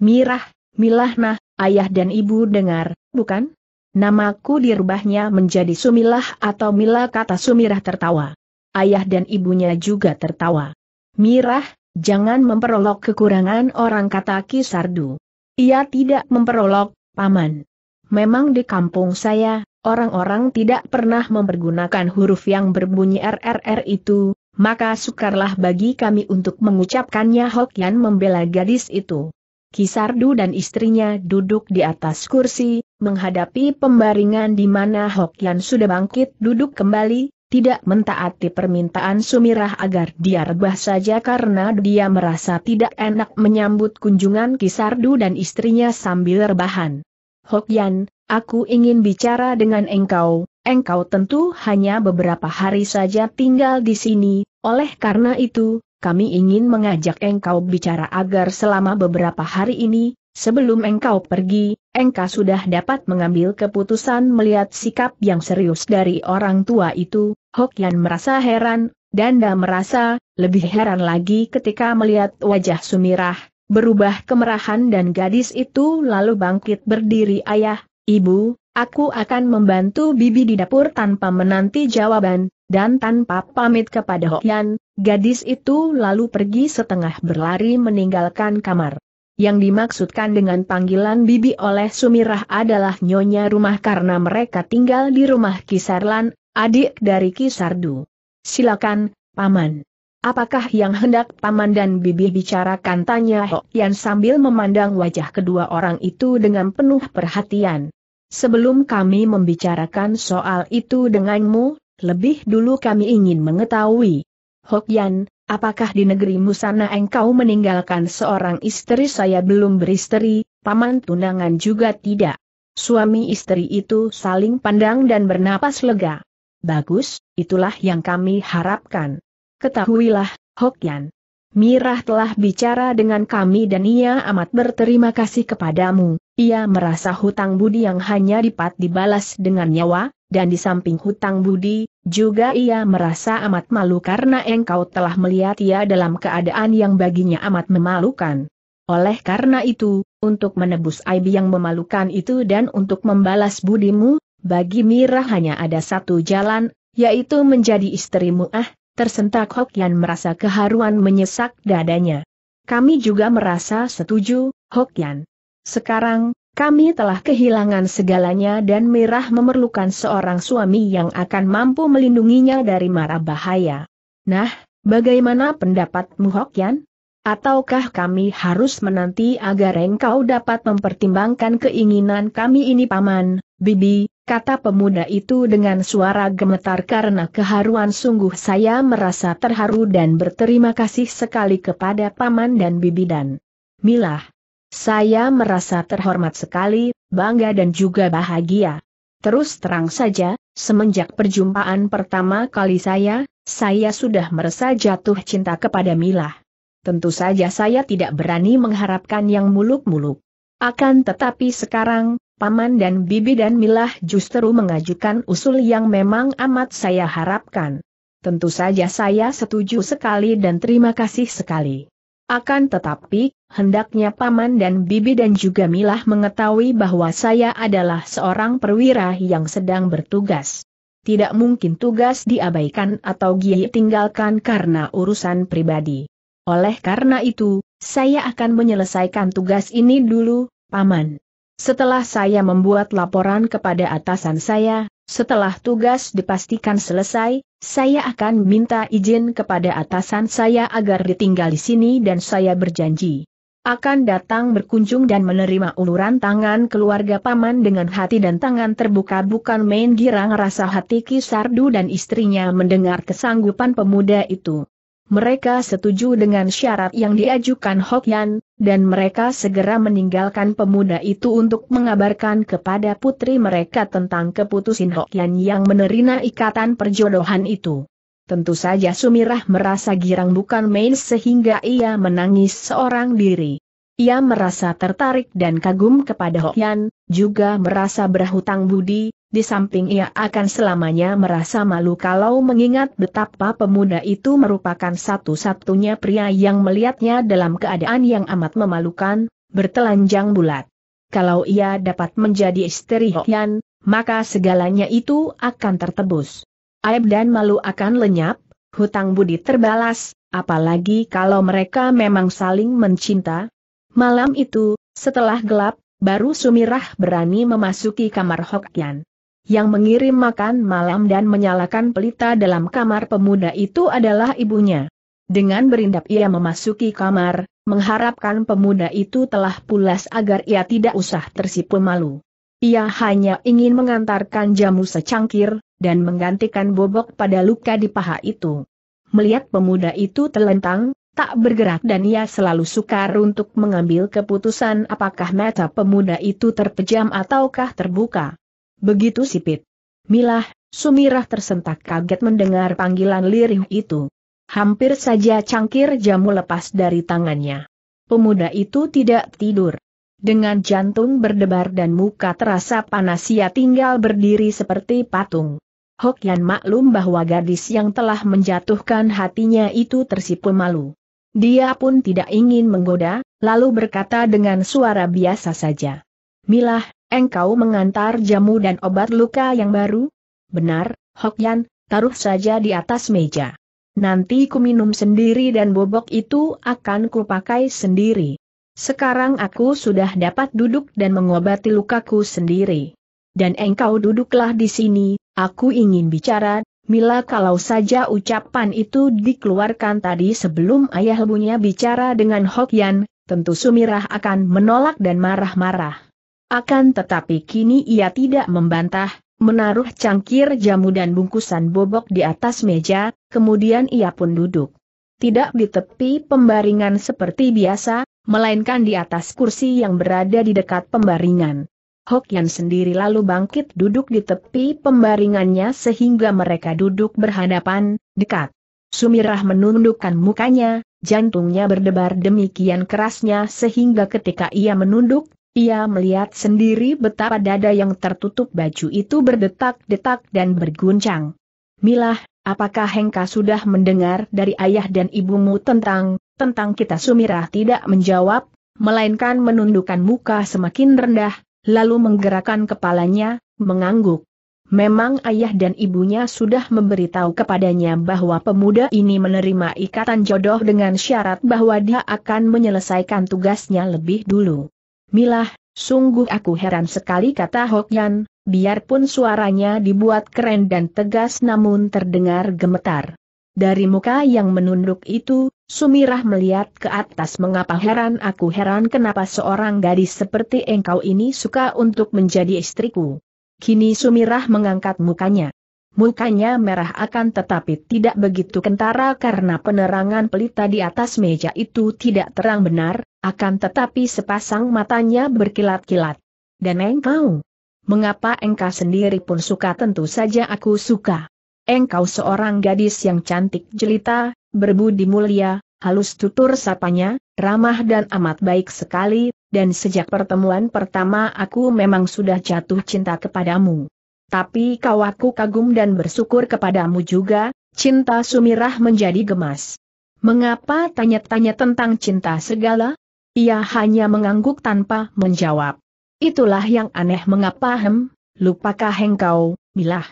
Mirah, milah nah, ayah dan ibu dengar, bukan? Namaku dirubahnya menjadi Sumilah atau Mila kata Sumirah tertawa. Ayah dan ibunya juga tertawa. Mirah, jangan memperolok kekurangan orang kata Kisardu. Ia tidak memperolok, Paman. Memang di kampung saya, orang-orang tidak pernah mempergunakan huruf yang berbunyi RRR itu, maka sukarlah bagi kami untuk mengucapkannya Hokian membela gadis itu. Kisardu dan istrinya duduk di atas kursi, menghadapi pembaringan di mana Hokian sudah bangkit duduk kembali, tidak mentaati permintaan Sumirah agar dia rebah saja karena dia merasa tidak enak menyambut kunjungan Kisardu dan istrinya sambil rebahan. Hokian aku ingin bicara dengan engkau, engkau tentu hanya beberapa hari saja tinggal di sini, oleh karena itu, kami ingin mengajak engkau bicara agar selama beberapa hari ini, sebelum engkau pergi, engkau sudah dapat mengambil keputusan melihat sikap yang serius dari orang tua itu, Hokian merasa heran, Danda merasa, lebih heran lagi ketika melihat wajah Sumirah, berubah kemerahan dan gadis itu lalu bangkit berdiri ayah, Ibu, aku akan membantu Bibi di dapur tanpa menanti jawaban, dan tanpa pamit kepada Hoyan, gadis itu lalu pergi setengah berlari meninggalkan kamar. Yang dimaksudkan dengan panggilan Bibi oleh Sumirah adalah nyonya rumah karena mereka tinggal di rumah Kisarlan, adik dari Kisardu. Silakan, Paman. Apakah yang hendak paman dan bibi bicarakan tanya Ho Yan sambil memandang wajah kedua orang itu dengan penuh perhatian. Sebelum kami membicarakan soal itu denganmu, lebih dulu kami ingin mengetahui. Hok Yan, apakah di negerimu sana engkau meninggalkan seorang istri saya belum beristri, paman tunangan juga tidak? Suami istri itu saling pandang dan bernapas lega. Bagus, itulah yang kami harapkan. Ketahuilah, Hokyan. Mirah telah bicara dengan kami dan ia amat berterima kasih kepadamu. Ia merasa hutang budi yang hanya dapat dibalas dengan nyawa, dan di samping hutang budi, juga ia merasa amat malu karena engkau telah melihat ia dalam keadaan yang baginya amat memalukan. Oleh karena itu, untuk menebus aib yang memalukan itu dan untuk membalas budimu, bagi Mirah hanya ada satu jalan, yaitu menjadi istrimu ah, Tersentak Yan merasa keharuan menyesak dadanya. Kami juga merasa setuju, Yan. Sekarang, kami telah kehilangan segalanya dan Mirah memerlukan seorang suami yang akan mampu melindunginya dari mara bahaya. Nah, bagaimana pendapatmu Yan? Ataukah kami harus menanti agar engkau dapat mempertimbangkan keinginan kami ini paman, bibi, kata pemuda itu dengan suara gemetar karena keharuan sungguh saya merasa terharu dan berterima kasih sekali kepada paman dan bibi dan milah. Saya merasa terhormat sekali, bangga dan juga bahagia. Terus terang saja, semenjak perjumpaan pertama kali saya, saya sudah merasa jatuh cinta kepada Milah tentu saja saya tidak berani mengharapkan yang muluk-muluk. Akan tetapi sekarang, Paman dan Bibi dan Milah justru mengajukan usul yang memang amat saya harapkan. Tentu saja saya setuju sekali dan terima kasih sekali. Akan tetapi, hendaknya Paman dan Bibi dan juga Milah mengetahui bahwa saya adalah seorang perwira yang sedang bertugas. Tidak mungkin tugas diabaikan atau giyi tinggalkan karena urusan pribadi. Oleh karena itu, saya akan menyelesaikan tugas ini dulu, Paman. Setelah saya membuat laporan kepada atasan saya, setelah tugas dipastikan selesai, saya akan minta izin kepada atasan saya agar ditinggal di sini dan saya berjanji akan datang berkunjung dan menerima uluran tangan keluarga paman dengan hati dan tangan terbuka bukan main girang rasa hati Kisardu dan istrinya mendengar kesanggupan pemuda itu. Mereka setuju dengan syarat yang diajukan Hokyan, dan mereka segera meninggalkan pemuda itu untuk mengabarkan kepada putri mereka tentang keputusan Hokyan yang menerima ikatan perjodohan itu. Tentu saja Sumirah merasa girang bukan main sehingga ia menangis seorang diri. Ia merasa tertarik dan kagum kepada Hokyan, juga merasa berhutang budi, di samping ia akan selamanya merasa malu kalau mengingat betapa pemuda itu merupakan satu-satunya pria yang melihatnya dalam keadaan yang amat memalukan, bertelanjang bulat. Kalau ia dapat menjadi istri Hokian, maka segalanya itu akan tertebus. Aib dan malu akan lenyap, hutang budi terbalas, apalagi kalau mereka memang saling mencinta. Malam itu, setelah gelap, baru Sumirah berani memasuki kamar Hokyan. Yang mengirim makan malam dan menyalakan pelita dalam kamar pemuda itu adalah ibunya. Dengan berindap ia memasuki kamar, mengharapkan pemuda itu telah pulas agar ia tidak usah tersipu malu. Ia hanya ingin mengantarkan jamu secangkir, dan menggantikan bobok pada luka di paha itu. Melihat pemuda itu telentang, tak bergerak dan ia selalu sukar untuk mengambil keputusan apakah mata pemuda itu terpejam ataukah terbuka. Begitu sipit. Milah, Sumirah tersentak kaget mendengar panggilan lirih itu. Hampir saja cangkir jamu lepas dari tangannya. Pemuda itu tidak tidur. Dengan jantung berdebar dan muka terasa panas ia tinggal berdiri seperti patung. Hokyan maklum bahwa gadis yang telah menjatuhkan hatinya itu tersipu malu. Dia pun tidak ingin menggoda, lalu berkata dengan suara biasa saja. Milah, engkau mengantar jamu dan obat luka yang baru? Benar, Hokyan, taruh saja di atas meja. Nanti ku minum sendiri dan bobok itu akan ku pakai sendiri. Sekarang aku sudah dapat duduk dan mengobati lukaku sendiri. Dan engkau duduklah di sini, aku ingin bicara, Mila kalau saja ucapan itu dikeluarkan tadi sebelum ayah bunya bicara dengan Hokyan, tentu Sumirah akan menolak dan marah-marah. Akan tetapi kini ia tidak membantah, menaruh cangkir jamu dan bungkusan bobok di atas meja, kemudian ia pun duduk. Tidak di tepi pembaringan seperti biasa, melainkan di atas kursi yang berada di dekat pembaringan. Hokyan sendiri lalu bangkit duduk di tepi pembaringannya sehingga mereka duduk berhadapan, dekat. Sumirah menundukkan mukanya, jantungnya berdebar demikian kerasnya sehingga ketika ia menunduk, ia melihat sendiri betapa dada yang tertutup baju itu berdetak-detak dan berguncang. Milah, apakah Hengka sudah mendengar dari ayah dan ibumu tentang, tentang kita Sumirah tidak menjawab, melainkan menundukkan muka semakin rendah, lalu menggerakkan kepalanya, mengangguk. Memang ayah dan ibunya sudah memberitahu kepadanya bahwa pemuda ini menerima ikatan jodoh dengan syarat bahwa dia akan menyelesaikan tugasnya lebih dulu. Milah, sungguh aku heran sekali kata Hokyan, biarpun suaranya dibuat keren dan tegas namun terdengar gemetar. Dari muka yang menunduk itu, Sumirah melihat ke atas mengapa heran aku heran kenapa seorang gadis seperti engkau ini suka untuk menjadi istriku. Kini Sumirah mengangkat mukanya. Mukanya merah akan tetapi tidak begitu kentara karena penerangan pelita di atas meja itu tidak terang benar, akan tetapi sepasang matanya berkilat-kilat. Dan engkau? Mengapa engkau sendiri pun suka tentu saja aku suka. Engkau seorang gadis yang cantik jelita, berbudi mulia, halus tutur sapanya, ramah dan amat baik sekali, dan sejak pertemuan pertama aku memang sudah jatuh cinta kepadamu tapi kau aku kagum dan bersyukur kepadamu juga, cinta Sumirah menjadi gemas. Mengapa tanya-tanya tentang cinta segala? Ia hanya mengangguk tanpa menjawab. Itulah yang aneh mengapa hem, lupakah engkau, milah.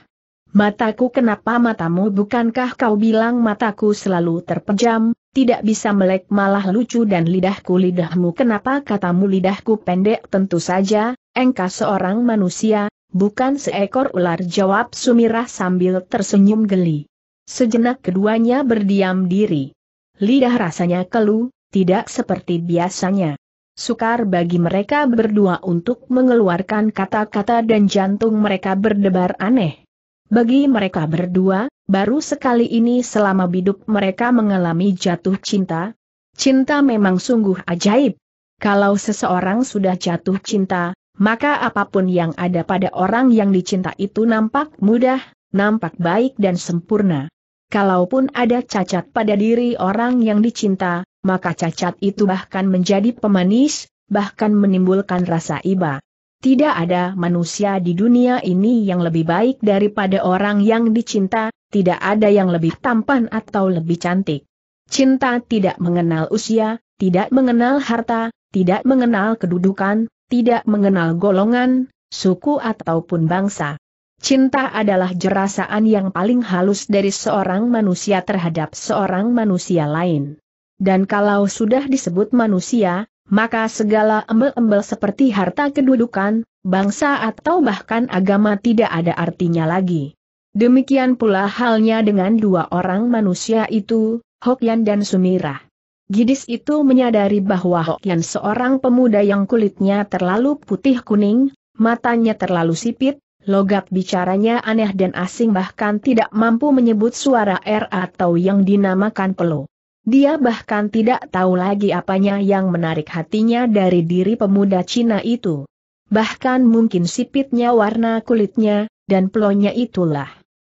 Mataku kenapa matamu bukankah kau bilang mataku selalu terpejam, tidak bisa melek malah lucu dan lidahku lidahmu kenapa katamu lidahku pendek tentu saja, Engka seorang manusia, bukan seekor ular jawab Sumirah sambil tersenyum geli. Sejenak keduanya berdiam diri. Lidah rasanya kelu, tidak seperti biasanya. Sukar bagi mereka berdua untuk mengeluarkan kata-kata dan jantung mereka berdebar aneh. Bagi mereka berdua, baru sekali ini selama hidup mereka mengalami jatuh cinta. Cinta memang sungguh ajaib. Kalau seseorang sudah jatuh cinta, maka apapun yang ada pada orang yang dicinta itu nampak mudah, nampak baik dan sempurna. Kalaupun ada cacat pada diri orang yang dicinta, maka cacat itu bahkan menjadi pemanis, bahkan menimbulkan rasa iba. Tidak ada manusia di dunia ini yang lebih baik daripada orang yang dicinta, tidak ada yang lebih tampan atau lebih cantik. Cinta tidak mengenal usia, tidak mengenal harta, tidak mengenal kedudukan, tidak mengenal golongan, suku ataupun bangsa. Cinta adalah jerasaan yang paling halus dari seorang manusia terhadap seorang manusia lain. Dan kalau sudah disebut manusia, maka segala embel-embel seperti harta kedudukan, bangsa atau bahkan agama tidak ada artinya lagi. Demikian pula halnya dengan dua orang manusia itu, Hokyan dan Sumirah. Gidis itu menyadari bahwa Hokian oh. seorang pemuda yang kulitnya terlalu putih kuning, matanya terlalu sipit, logat bicaranya aneh dan asing bahkan tidak mampu menyebut suara R atau yang dinamakan pelo. Dia bahkan tidak tahu lagi apanya yang menarik hatinya dari diri pemuda Cina itu. Bahkan mungkin sipitnya warna kulitnya, dan pelonya itulah.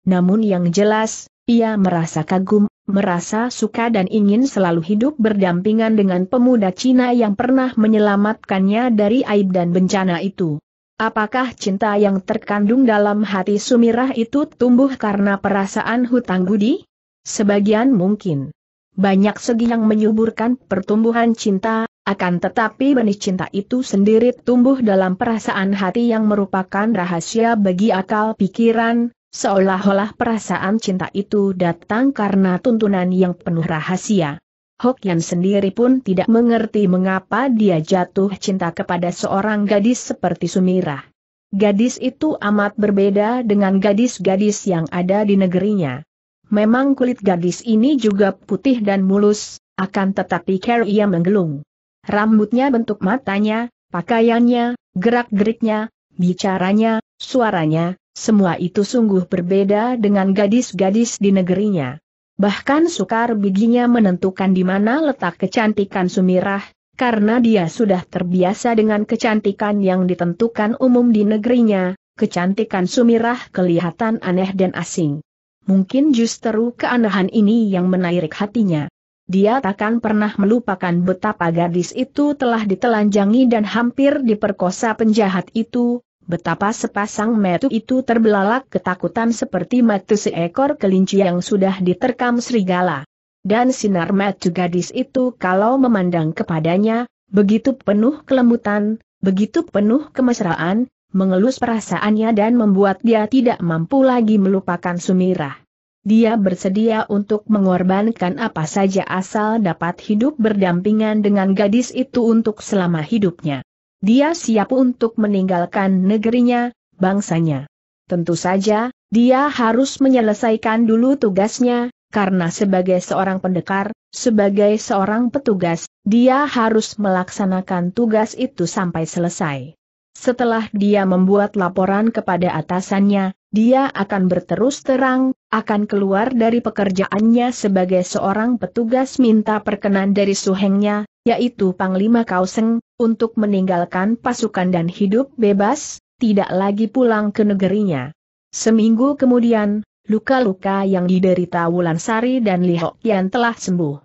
Namun yang jelas, ia merasa kagum, merasa suka dan ingin selalu hidup berdampingan dengan pemuda Cina yang pernah menyelamatkannya dari aib dan bencana itu. Apakah cinta yang terkandung dalam hati Sumirah itu tumbuh karena perasaan hutang budi? Sebagian mungkin. Banyak segi yang menyuburkan pertumbuhan cinta, akan tetapi benih cinta itu sendiri tumbuh dalam perasaan hati yang merupakan rahasia bagi akal pikiran, Seolah-olah perasaan cinta itu datang karena tuntunan yang penuh rahasia. Hokian sendiri pun tidak mengerti mengapa dia jatuh cinta kepada seorang gadis seperti Sumirah. Gadis itu amat berbeda dengan gadis-gadis yang ada di negerinya. Memang kulit gadis ini juga putih dan mulus, akan tetapi care ia menggelung. Rambutnya bentuk matanya, pakaiannya, gerak-geriknya, bicaranya, suaranya, semua itu sungguh berbeda dengan gadis-gadis di negerinya. Bahkan sukar biginya menentukan di mana letak kecantikan Sumirah, karena dia sudah terbiasa dengan kecantikan yang ditentukan umum di negerinya, kecantikan Sumirah kelihatan aneh dan asing. Mungkin justru keanehan ini yang menarik hatinya. Dia takkan pernah melupakan betapa gadis itu telah ditelanjangi dan hampir diperkosa penjahat itu, Betapa sepasang metu itu terbelalak ketakutan seperti metu seekor kelinci yang sudah diterkam serigala. Dan sinar metu gadis itu kalau memandang kepadanya, begitu penuh kelembutan, begitu penuh kemesraan, mengelus perasaannya dan membuat dia tidak mampu lagi melupakan Sumirah. Dia bersedia untuk mengorbankan apa saja asal dapat hidup berdampingan dengan gadis itu untuk selama hidupnya. Dia siap untuk meninggalkan negerinya, bangsanya. Tentu saja, dia harus menyelesaikan dulu tugasnya, karena sebagai seorang pendekar, sebagai seorang petugas, dia harus melaksanakan tugas itu sampai selesai. Setelah dia membuat laporan kepada atasannya, dia akan berterus terang, akan keluar dari pekerjaannya sebagai seorang petugas minta perkenan dari suhengnya, yaitu Panglima Kauseng, untuk meninggalkan pasukan dan hidup bebas, tidak lagi pulang ke negerinya. Seminggu kemudian, luka-luka yang diderita Wulan Sari dan Lihok Yan telah sembuh.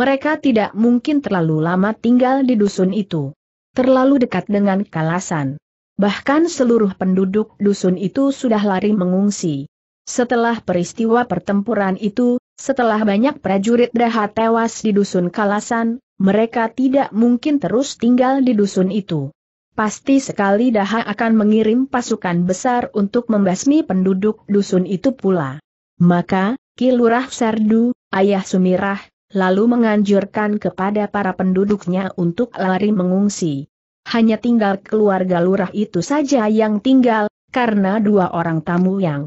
Mereka tidak mungkin terlalu lama tinggal di dusun itu. Terlalu dekat dengan kalasan. Bahkan seluruh penduduk dusun itu sudah lari mengungsi. Setelah peristiwa pertempuran itu, setelah banyak prajurit Daha tewas di dusun Kalasan, mereka tidak mungkin terus tinggal di dusun itu. Pasti sekali Daha akan mengirim pasukan besar untuk membasmi penduduk dusun itu pula. Maka, Kilurah Sardu, Ayah Sumirah, lalu menganjurkan kepada para penduduknya untuk lari mengungsi. Hanya tinggal keluarga lurah itu saja yang tinggal, karena dua orang tamu yang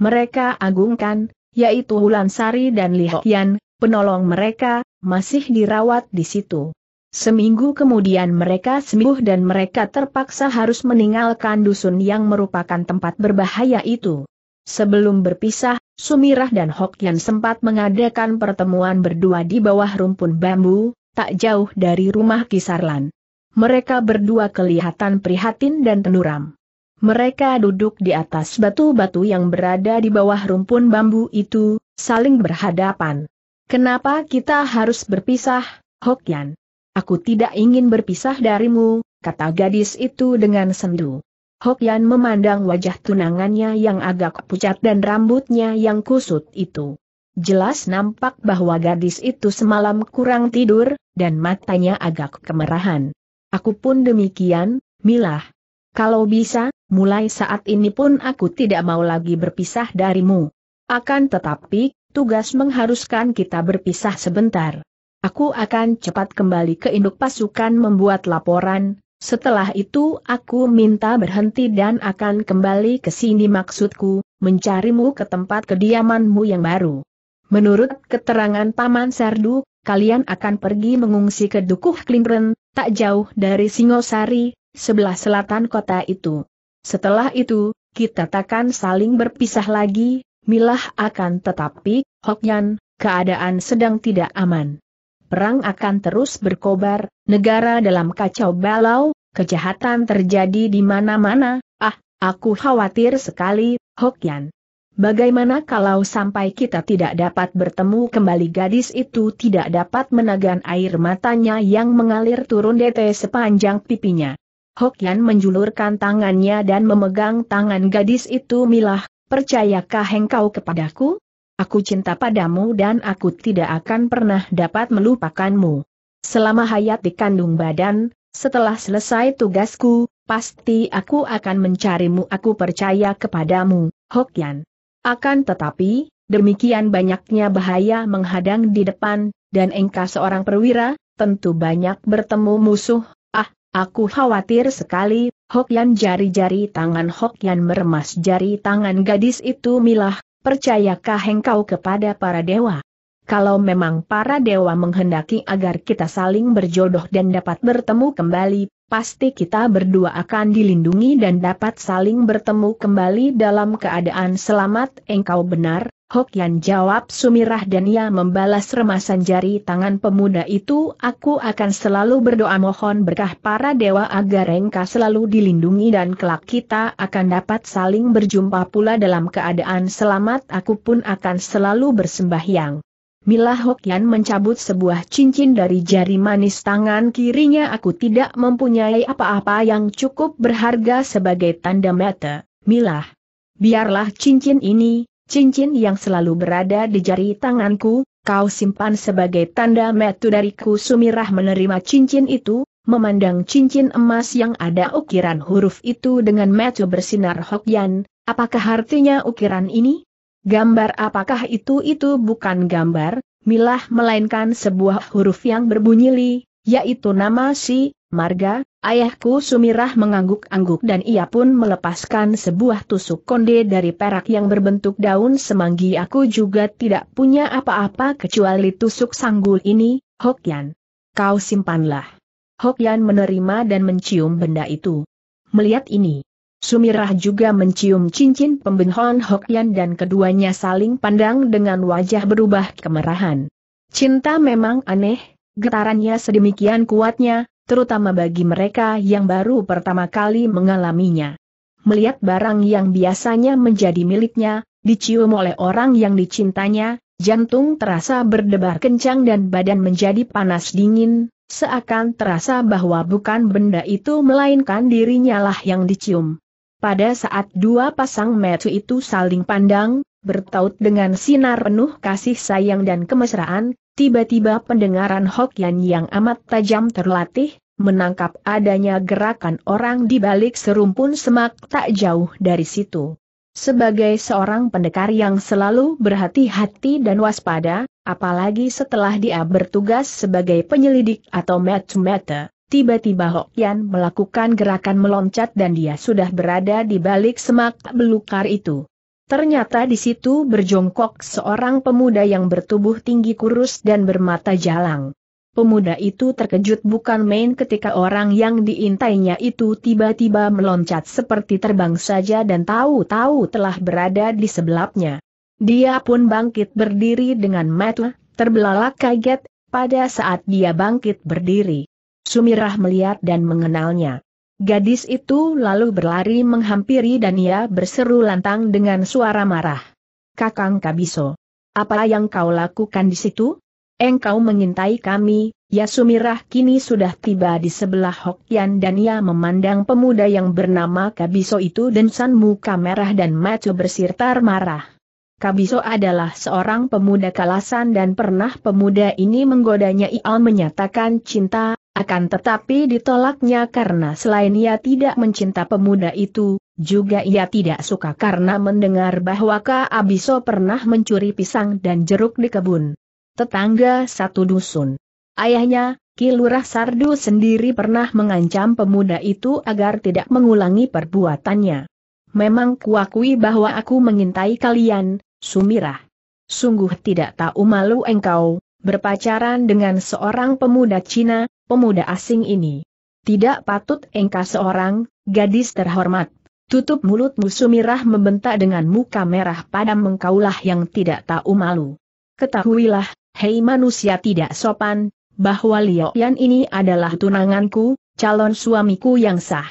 mereka agungkan, yaitu Sari dan Li Hoyan, penolong mereka, masih dirawat di situ. Seminggu kemudian mereka sembuh dan mereka terpaksa harus meninggalkan dusun yang merupakan tempat berbahaya itu. Sebelum berpisah, Sumirah dan Hokyan sempat mengadakan pertemuan berdua di bawah rumpun bambu, tak jauh dari rumah Kisarlan. Mereka berdua kelihatan prihatin dan tenuram. Mereka duduk di atas batu-batu yang berada di bawah rumpun bambu itu, saling berhadapan. Kenapa kita harus berpisah, Hokyan? Aku tidak ingin berpisah darimu, kata gadis itu dengan sendu. Hokyan memandang wajah tunangannya yang agak pucat dan rambutnya yang kusut itu. Jelas nampak bahwa gadis itu semalam kurang tidur, dan matanya agak kemerahan. Aku pun demikian, Milah. Kalau bisa, mulai saat ini pun aku tidak mau lagi berpisah darimu. Akan tetapi, tugas mengharuskan kita berpisah sebentar. Aku akan cepat kembali ke induk pasukan membuat laporan, setelah itu aku minta berhenti dan akan kembali ke sini maksudku, mencarimu ke tempat kediamanmu yang baru. Menurut keterangan Paman Sardu, kalian akan pergi mengungsi ke Dukuh Klingren, tak jauh dari Singosari, sebelah selatan kota itu. Setelah itu, kita takkan saling berpisah lagi, milah akan tetapi, Hokyan, keadaan sedang tidak aman. Perang akan terus berkobar, negara dalam kacau balau, kejahatan terjadi di mana-mana, ah, aku khawatir sekali, Hokyan. Bagaimana kalau sampai kita tidak dapat bertemu kembali gadis itu tidak dapat menagan air matanya yang mengalir turun dete sepanjang pipinya. Hokian menjulurkan tangannya dan memegang tangan gadis itu milah, percayakah engkau kepadaku? Aku cinta padamu dan aku tidak akan pernah dapat melupakanmu. Selama hayat di kandung badan, setelah selesai tugasku, pasti aku akan mencarimu aku percaya kepadamu, Hokian. Akan tetapi, demikian banyaknya bahaya menghadang di depan, dan engkau seorang perwira, tentu banyak bertemu musuh, Aku khawatir sekali, Hok Hokyan jari-jari tangan Hok Hokyan meremas jari tangan gadis itu milah, percayakah engkau kepada para dewa? Kalau memang para dewa menghendaki agar kita saling berjodoh dan dapat bertemu kembali, pasti kita berdua akan dilindungi dan dapat saling bertemu kembali dalam keadaan selamat engkau benar, Hokian jawab sumirah dan ia membalas remasan jari tangan pemuda itu aku akan selalu berdoa mohon berkah para dewa agar engkau selalu dilindungi dan kelak kita akan dapat saling berjumpa pula dalam keadaan selamat aku pun akan selalu bersembahyang. Mila Hokian mencabut sebuah cincin dari jari manis tangan kirinya aku tidak mempunyai apa-apa yang cukup berharga sebagai tanda mata, Mila. Biarlah cincin ini, cincin yang selalu berada di jari tanganku, kau simpan sebagai tanda metu dariku Sumirah menerima cincin itu, memandang cincin emas yang ada ukiran huruf itu dengan metu bersinar Hokyan, apakah artinya ukiran ini? Gambar apakah itu itu bukan gambar, milah melainkan sebuah huruf yang berbunyi li, yaitu nama si, marga, Ayahku Sumirah mengangguk-angguk dan ia pun melepaskan sebuah tusuk konde dari perak yang berbentuk daun semanggi. Aku juga tidak punya apa-apa kecuali tusuk sanggul ini, Hokyan. Kau simpanlah. Hokyan menerima dan mencium benda itu. Melihat ini, Sumirah juga mencium cincin pembenhon Hokyan dan keduanya saling pandang dengan wajah berubah kemerahan. Cinta memang aneh, getarannya sedemikian kuatnya, terutama bagi mereka yang baru pertama kali mengalaminya. Melihat barang yang biasanya menjadi miliknya, dicium oleh orang yang dicintanya, jantung terasa berdebar kencang dan badan menjadi panas dingin, seakan terasa bahwa bukan benda itu melainkan dirinya lah yang dicium. Pada saat dua pasang mata itu saling pandang, bertaut dengan sinar penuh kasih sayang dan kemesraan, tiba-tiba pendengaran Hokian yang amat tajam terlatih, menangkap adanya gerakan orang di balik serumpun semak tak jauh dari situ. Sebagai seorang pendekar yang selalu berhati-hati dan waspada, apalagi setelah dia bertugas sebagai penyelidik atau matchmaker, tiba-tiba Hokian melakukan gerakan meloncat dan dia sudah berada di balik semak belukar itu. Ternyata di situ berjongkok seorang pemuda yang bertubuh tinggi kurus dan bermata jalang. Pemuda itu terkejut bukan main ketika orang yang diintainya itu tiba-tiba meloncat seperti terbang saja dan tahu-tahu telah berada di sebelahnya. Dia pun bangkit berdiri dengan mata, terbelalak kaget, pada saat dia bangkit berdiri. Sumirah melihat dan mengenalnya. Gadis itu lalu berlari menghampiri dan ia berseru lantang dengan suara marah. Kakang Kabiso. Apa yang kau lakukan di situ? Engkau mengintai kami, Yasumirah kini sudah tiba di sebelah Hokian dan ia memandang pemuda yang bernama Kabiso itu dan muka merah dan maco bersirtar marah. Kabiso adalah seorang pemuda kalasan dan pernah pemuda ini menggodanya Ial menyatakan cinta, akan tetapi ditolaknya karena selain ia tidak mencinta pemuda itu, juga ia tidak suka karena mendengar bahwa Ka Abiso pernah mencuri pisang dan jeruk di kebun. Tetangga satu dusun. Ayahnya, Kilurah Sardu sendiri pernah mengancam pemuda itu agar tidak mengulangi perbuatannya. Memang kuakui bahwa aku mengintai kalian, Sumirah. Sungguh tidak tahu malu engkau, berpacaran dengan seorang pemuda Cina, pemuda asing ini. Tidak patut engkau seorang, gadis terhormat. Tutup mulutmu Sumirah membentak dengan muka merah padam mengkaulah yang tidak tahu malu. Ketahuilah, hei manusia tidak sopan, bahwa Liu Yan ini adalah tunanganku, calon suamiku yang sah.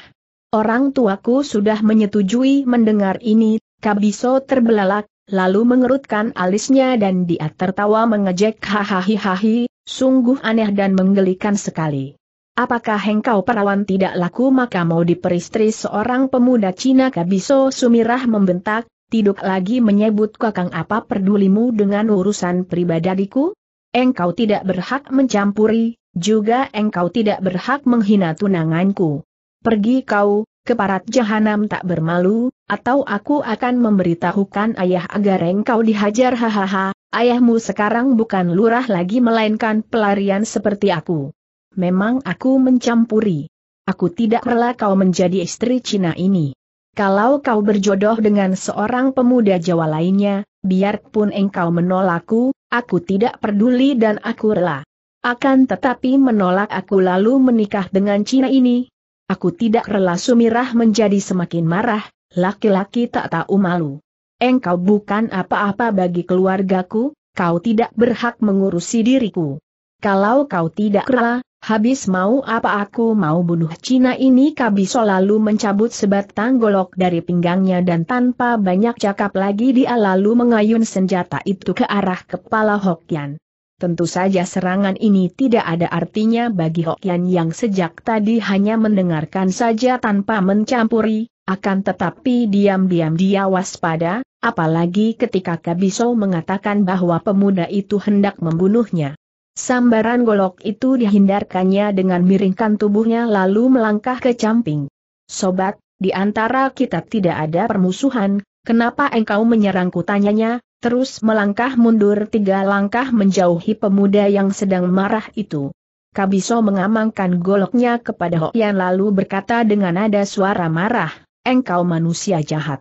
Orang tuaku sudah menyetujui mendengar ini, Kabiso terbelalak, lalu mengerutkan alisnya dan dia tertawa mengejek hahaha, sungguh aneh dan menggelikan sekali. Apakah engkau perawan tidak laku maka mau diperistri seorang pemuda Cina Kabiso Sumirah membentak, tidak lagi menyebut kakang apa pedulimu dengan urusan pribadiku? Engkau tidak berhak mencampuri, juga engkau tidak berhak menghina tunanganku. Pergi kau, Keparat jahanam tak bermalu, atau aku akan memberitahukan ayah agar engkau dihajar hahaha, ayahmu sekarang bukan lurah lagi melainkan pelarian seperti aku. Memang aku mencampuri. Aku tidak rela kau menjadi istri Cina ini. Kalau kau berjodoh dengan seorang pemuda Jawa lainnya, biarpun engkau menolakku, aku tidak peduli dan aku rela. Akan tetapi menolak aku lalu menikah dengan Cina ini, Aku tidak rela Sumirah menjadi semakin marah, laki-laki tak tahu malu. Engkau bukan apa-apa bagi keluargaku, kau tidak berhak mengurusi diriku. Kalau kau tidak rela, habis mau apa aku mau bunuh Cina ini Kabiso lalu mencabut sebatang golok dari pinggangnya dan tanpa banyak cakap lagi dia lalu mengayun senjata itu ke arah kepala Hokian. Tentu saja serangan ini tidak ada artinya bagi Hokian yang sejak tadi hanya mendengarkan saja tanpa mencampuri, akan tetapi diam-diam dia waspada, apalagi ketika Kabiso mengatakan bahwa pemuda itu hendak membunuhnya. Sambaran golok itu dihindarkannya dengan miringkan tubuhnya lalu melangkah ke camping. Sobat, di antara kita tidak ada permusuhan, kenapa engkau menyerangku tanyanya, terus melangkah mundur tiga langkah menjauhi pemuda yang sedang marah itu. Kabiso mengamankan goloknya kepada Hokian lalu berkata dengan nada suara marah, engkau manusia jahat.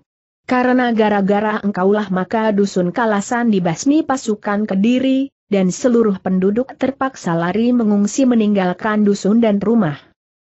Karena gara-gara engkaulah maka dusun kalasan dibasmi pasukan kediri, dan seluruh penduduk terpaksa lari mengungsi meninggalkan dusun dan rumah.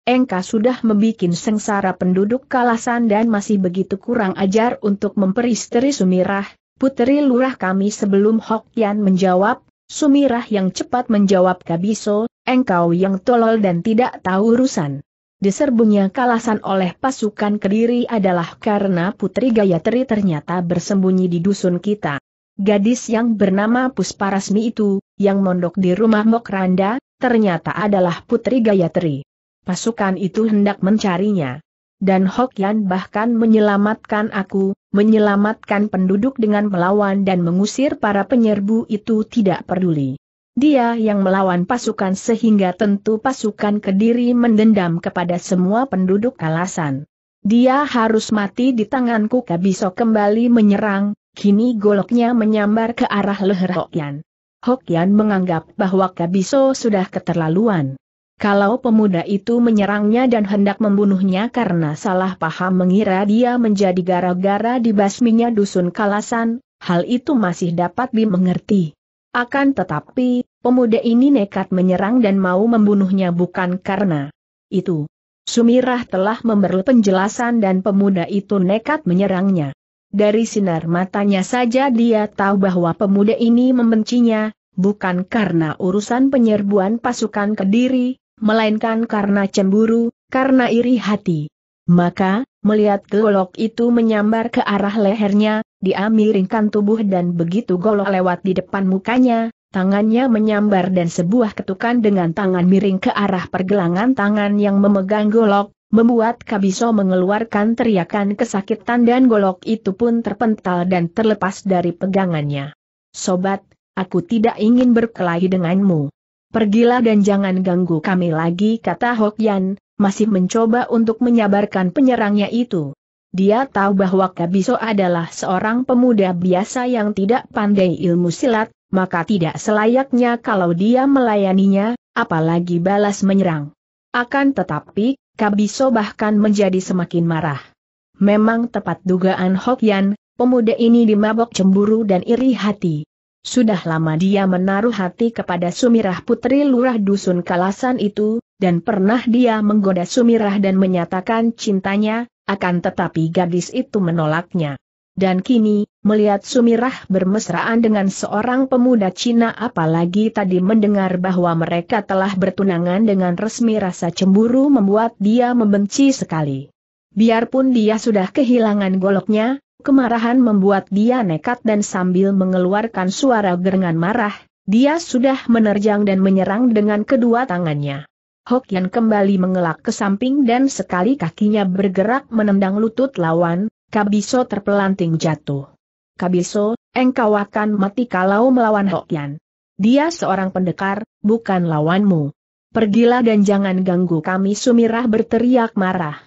Engka sudah membuat sengsara penduduk kalasan dan masih begitu kurang ajar untuk memperisteri Sumirah, Putri Lurah kami sebelum Hokian menjawab, Sumirah yang cepat menjawab Kabiso, engkau yang tolol dan tidak tahu urusan. Diserbunya kalasan oleh pasukan Kediri adalah karena Putri Gayatri ternyata bersembunyi di dusun kita. Gadis yang bernama Pusparasmi itu, yang mondok di rumah Mokranda, ternyata adalah Putri Gayatri. Pasukan itu hendak mencarinya dan Hokian bahkan menyelamatkan aku, menyelamatkan penduduk dengan melawan dan mengusir para penyerbu itu tidak peduli. Dia yang melawan pasukan sehingga tentu pasukan Kediri mendendam kepada semua penduduk alasan. Dia harus mati di tanganku Kabiso kembali menyerang, kini goloknya menyambar ke arah leher Hokyan. Hokyan menganggap bahwa Kabiso sudah keterlaluan. Kalau pemuda itu menyerangnya dan hendak membunuhnya karena salah paham mengira dia menjadi gara-gara dibasminya dusun kalasan, hal itu masih dapat dimengerti. Akan tetapi, pemuda ini nekat menyerang dan mau membunuhnya bukan karena itu. Sumirah telah memberi penjelasan dan pemuda itu nekat menyerangnya. Dari sinar matanya saja dia tahu bahwa pemuda ini membencinya, bukan karena urusan penyerbuan pasukan Kediri, melainkan karena cemburu, karena iri hati. Maka, melihat golok itu menyambar ke arah lehernya, dia miringkan tubuh dan begitu golok lewat di depan mukanya, tangannya menyambar dan sebuah ketukan dengan tangan miring ke arah pergelangan tangan yang memegang golok, membuat Kabiso mengeluarkan teriakan kesakitan dan golok itu pun terpental dan terlepas dari pegangannya. Sobat, aku tidak ingin berkelahi denganmu. Pergilah dan jangan ganggu kami lagi kata Hok Hokyan, masih mencoba untuk menyabarkan penyerangnya itu. Dia tahu bahwa Kabiso adalah seorang pemuda biasa yang tidak pandai ilmu silat, maka tidak selayaknya kalau dia melayaninya, apalagi balas menyerang. Akan tetapi, Kabiso bahkan menjadi semakin marah. Memang tepat dugaan Hokyan, pemuda ini dimabok cemburu dan iri hati. Sudah lama dia menaruh hati kepada Sumirah putri lurah dusun Kalasan itu, dan pernah dia menggoda Sumirah dan menyatakan cintanya, akan tetapi gadis itu menolaknya. Dan kini, melihat Sumirah bermesraan dengan seorang pemuda Cina apalagi tadi mendengar bahwa mereka telah bertunangan dengan resmi rasa cemburu membuat dia membenci sekali. Biarpun dia sudah kehilangan goloknya, Kemarahan membuat dia nekat dan sambil mengeluarkan suara gerengan marah, dia sudah menerjang dan menyerang dengan kedua tangannya. Hokian kembali mengelak ke samping dan sekali kakinya bergerak menendang lutut lawan, Kabiso terpelanting jatuh. Kabiso, engkau akan mati kalau melawan Hokian. Dia seorang pendekar, bukan lawanmu. Pergilah dan jangan ganggu kami Sumirah berteriak marah.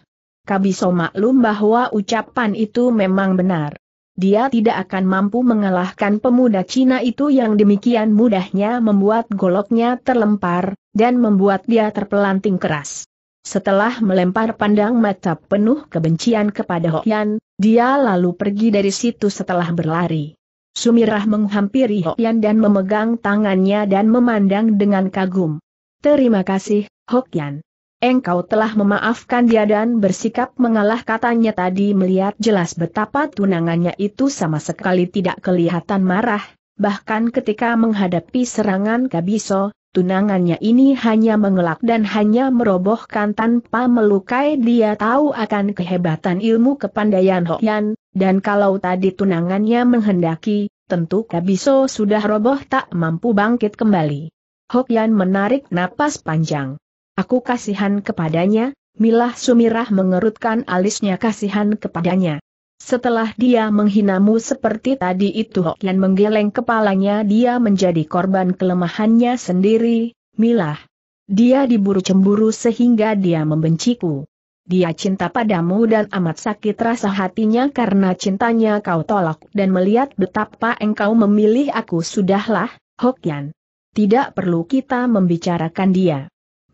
Kabiso maklum bahwa ucapan itu memang benar. Dia tidak akan mampu mengalahkan pemuda Cina itu yang demikian mudahnya membuat goloknya terlempar, dan membuat dia terpelanting keras. Setelah melempar pandang mata penuh kebencian kepada Hokian, dia lalu pergi dari situ setelah berlari. Sumirah menghampiri Hokian dan memegang tangannya dan memandang dengan kagum. Terima kasih, Hokian. Engkau telah memaafkan dia dan bersikap mengalah katanya tadi melihat jelas betapa tunangannya itu sama sekali tidak kelihatan marah, bahkan ketika menghadapi serangan Kabiso, tunangannya ini hanya mengelak dan hanya merobohkan tanpa melukai dia tahu akan kehebatan ilmu kepandaian Hokyan, dan kalau tadi tunangannya menghendaki, tentu Kabiso sudah roboh tak mampu bangkit kembali. Hokian menarik napas panjang. Aku kasihan kepadanya, Milah Sumirah mengerutkan alisnya kasihan kepadanya. Setelah dia menghinamu seperti tadi itu Hokian menggeleng kepalanya dia menjadi korban kelemahannya sendiri, Milah. Dia diburu cemburu sehingga dia membenciku. Dia cinta padamu dan amat sakit rasa hatinya karena cintanya kau tolak dan melihat betapa engkau memilih aku sudahlah, Hokian. Tidak perlu kita membicarakan dia.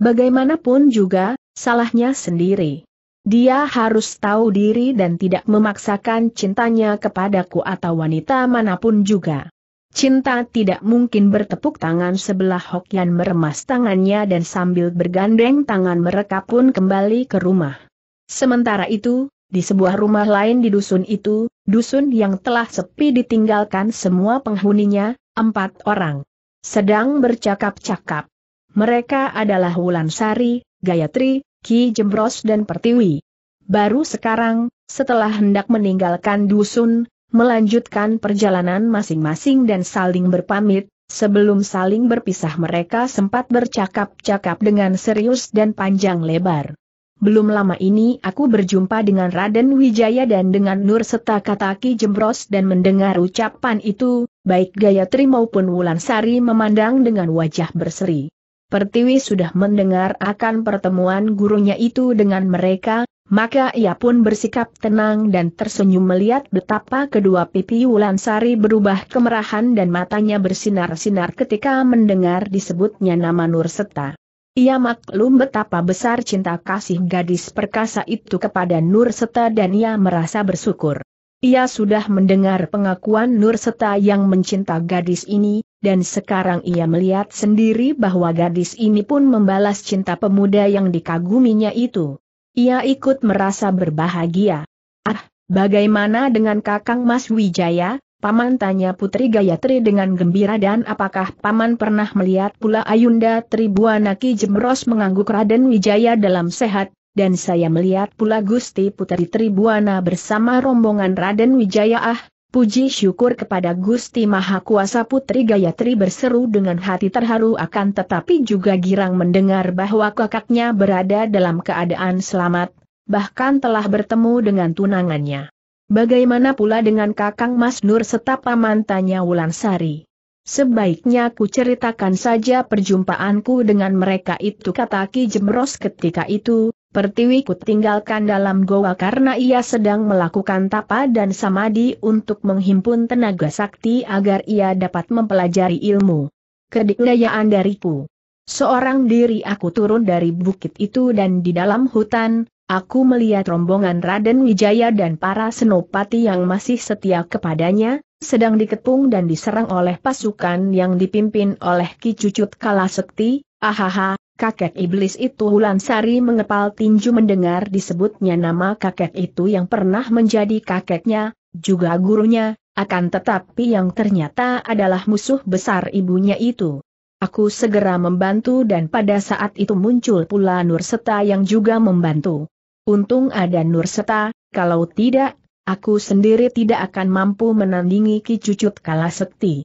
Bagaimanapun juga, salahnya sendiri. Dia harus tahu diri dan tidak memaksakan cintanya kepadaku atau wanita manapun juga. Cinta tidak mungkin bertepuk tangan sebelah Hokian meremas tangannya dan sambil bergandeng tangan mereka pun kembali ke rumah. Sementara itu, di sebuah rumah lain di dusun itu, dusun yang telah sepi ditinggalkan semua penghuninya, empat orang. Sedang bercakap-cakap. Mereka adalah Wulan Sari, Gayatri, Ki Jembros dan Pertiwi. Baru sekarang, setelah hendak meninggalkan dusun, melanjutkan perjalanan masing-masing dan saling berpamit, sebelum saling berpisah mereka sempat bercakap-cakap dengan serius dan panjang lebar. Belum lama ini aku berjumpa dengan Raden Wijaya dan dengan Nur serta Kataki Jembros dan mendengar ucapan itu, baik Gayatri maupun Wulansari memandang dengan wajah berseri. Pertiwi sudah mendengar akan pertemuan gurunya itu dengan mereka, maka ia pun bersikap tenang dan tersenyum melihat betapa kedua pipi Wulansari berubah kemerahan dan matanya bersinar-sinar ketika mendengar disebutnya nama Nur Seta. Ia maklum betapa besar cinta kasih gadis perkasa itu kepada Nur Seta dan ia merasa bersyukur. Ia sudah mendengar pengakuan Nur Seta yang mencinta gadis ini, dan sekarang ia melihat sendiri bahwa gadis ini pun membalas cinta pemuda yang dikaguminya itu. Ia ikut merasa berbahagia. Ah, bagaimana dengan kakang Mas Wijaya? Paman tanya Putri Gayatri dengan gembira dan apakah Paman pernah melihat pula Ayunda Tribuana Ki Jemros mengangguk Raden Wijaya dalam sehat, dan saya melihat pula Gusti Putri Tribuana bersama rombongan Raden Wijaya Ah. Puji syukur kepada Gusti Maha Kuasa Putri Gayatri berseru dengan hati terharu akan tetapi juga girang mendengar bahwa kakaknya berada dalam keadaan selamat, bahkan telah bertemu dengan tunangannya. Bagaimana pula dengan kakang Mas Nur setapa mantanya Wulan Sari. Sebaiknya ku ceritakan saja perjumpaanku dengan mereka itu kata Ki Jemros ketika itu, Pertiwi Pertiwiku tinggalkan dalam goa karena ia sedang melakukan tapa dan samadi untuk menghimpun tenaga sakti agar ia dapat mempelajari ilmu. Kedikdayaan dariku. Seorang diri aku turun dari bukit itu dan di dalam hutan, aku melihat rombongan Raden Wijaya dan para senopati yang masih setia kepadanya, sedang dikepung dan diserang oleh pasukan yang dipimpin oleh Ki Cucut Kalasekti, ahaha, kakek iblis itu Wulansari mengepal tinju mendengar disebutnya nama kakek itu yang pernah menjadi kakeknya, juga gurunya, akan tetapi yang ternyata adalah musuh besar ibunya itu. Aku segera membantu dan pada saat itu muncul pula Nurseta yang juga membantu. Untung ada Nurseta, kalau tidak, aku sendiri tidak akan mampu menandingi Ki Cucut Kalasekti.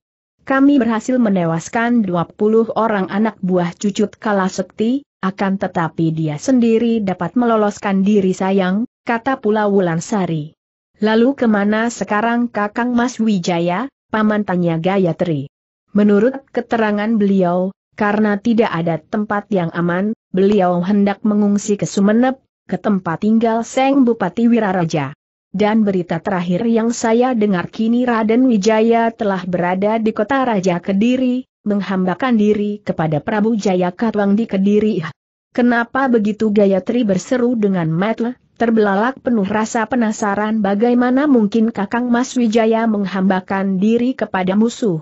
Kami berhasil menewaskan 20 orang anak buah cucut kalah sekti, akan tetapi dia sendiri dapat meloloskan diri sayang, kata pula Wulan Sari. Lalu kemana sekarang kakang Mas Wijaya, paman tanya Gayatri. Menurut keterangan beliau, karena tidak ada tempat yang aman, beliau hendak mengungsi ke Sumenep, ke tempat tinggal Seng Bupati Wiraraja. Dan berita terakhir yang saya dengar kini Raden Wijaya telah berada di kota Raja Kediri, menghambakan diri kepada Prabu Jaya Katwang di Kediri. Kenapa begitu Gayatri berseru dengan metle, terbelalak penuh rasa penasaran bagaimana mungkin Kakang Mas Wijaya menghambakan diri kepada musuh.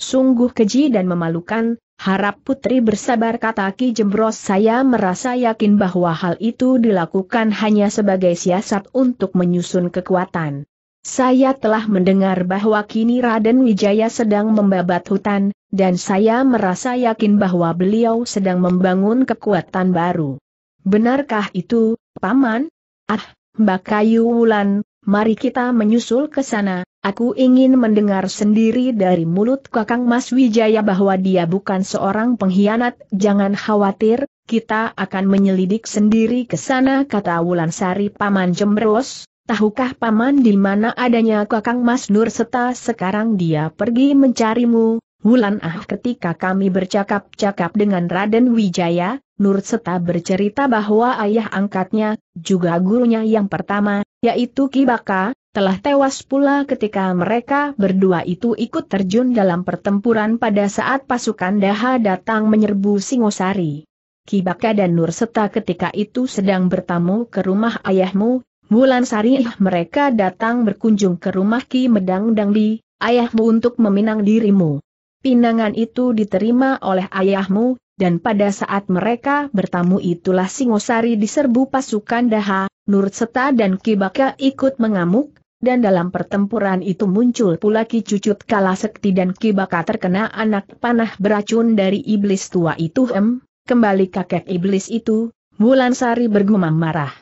Sungguh keji dan memalukan, Harap putri bersabar kata Ki Jembros saya merasa yakin bahwa hal itu dilakukan hanya sebagai siasat untuk menyusun kekuatan. Saya telah mendengar bahwa kini Raden Wijaya sedang membabat hutan, dan saya merasa yakin bahwa beliau sedang membangun kekuatan baru. Benarkah itu, Paman? Ah, Mbak Kayu Wulan, mari kita menyusul ke sana, aku ingin mendengar sendiri dari mulut Kakang Mas Wijaya bahwa dia bukan seorang pengkhianat, jangan khawatir, kita akan menyelidik sendiri ke sana kata Wulan Sari, Paman Jembros, tahukah Paman di mana adanya Kakang Mas Nur serta sekarang dia pergi mencarimu, Wulan Ah ketika kami bercakap-cakap dengan Raden Wijaya, Nur Seta bercerita bahwa ayah angkatnya, juga gurunya yang pertama, yaitu Kibaka, telah tewas pula ketika mereka berdua itu ikut terjun dalam pertempuran pada saat pasukan Daha datang menyerbu Singosari. Kibaka dan Nur Seta ketika itu sedang bertamu ke rumah ayahmu, Bulan Sari mereka datang berkunjung ke rumah Ki Medang Dangdi, ayahmu untuk meminang dirimu. Pinangan itu diterima oleh ayahmu, dan pada saat mereka bertamu itulah Singosari diserbu pasukan Daha, Nurseta dan Kibaka ikut mengamuk, dan dalam pertempuran itu muncul pula Ki Cucut Kalasekti dan Kibaka terkena anak panah beracun dari iblis tua itu hem, kembali kakek iblis itu, Bulan Sari bergumam marah.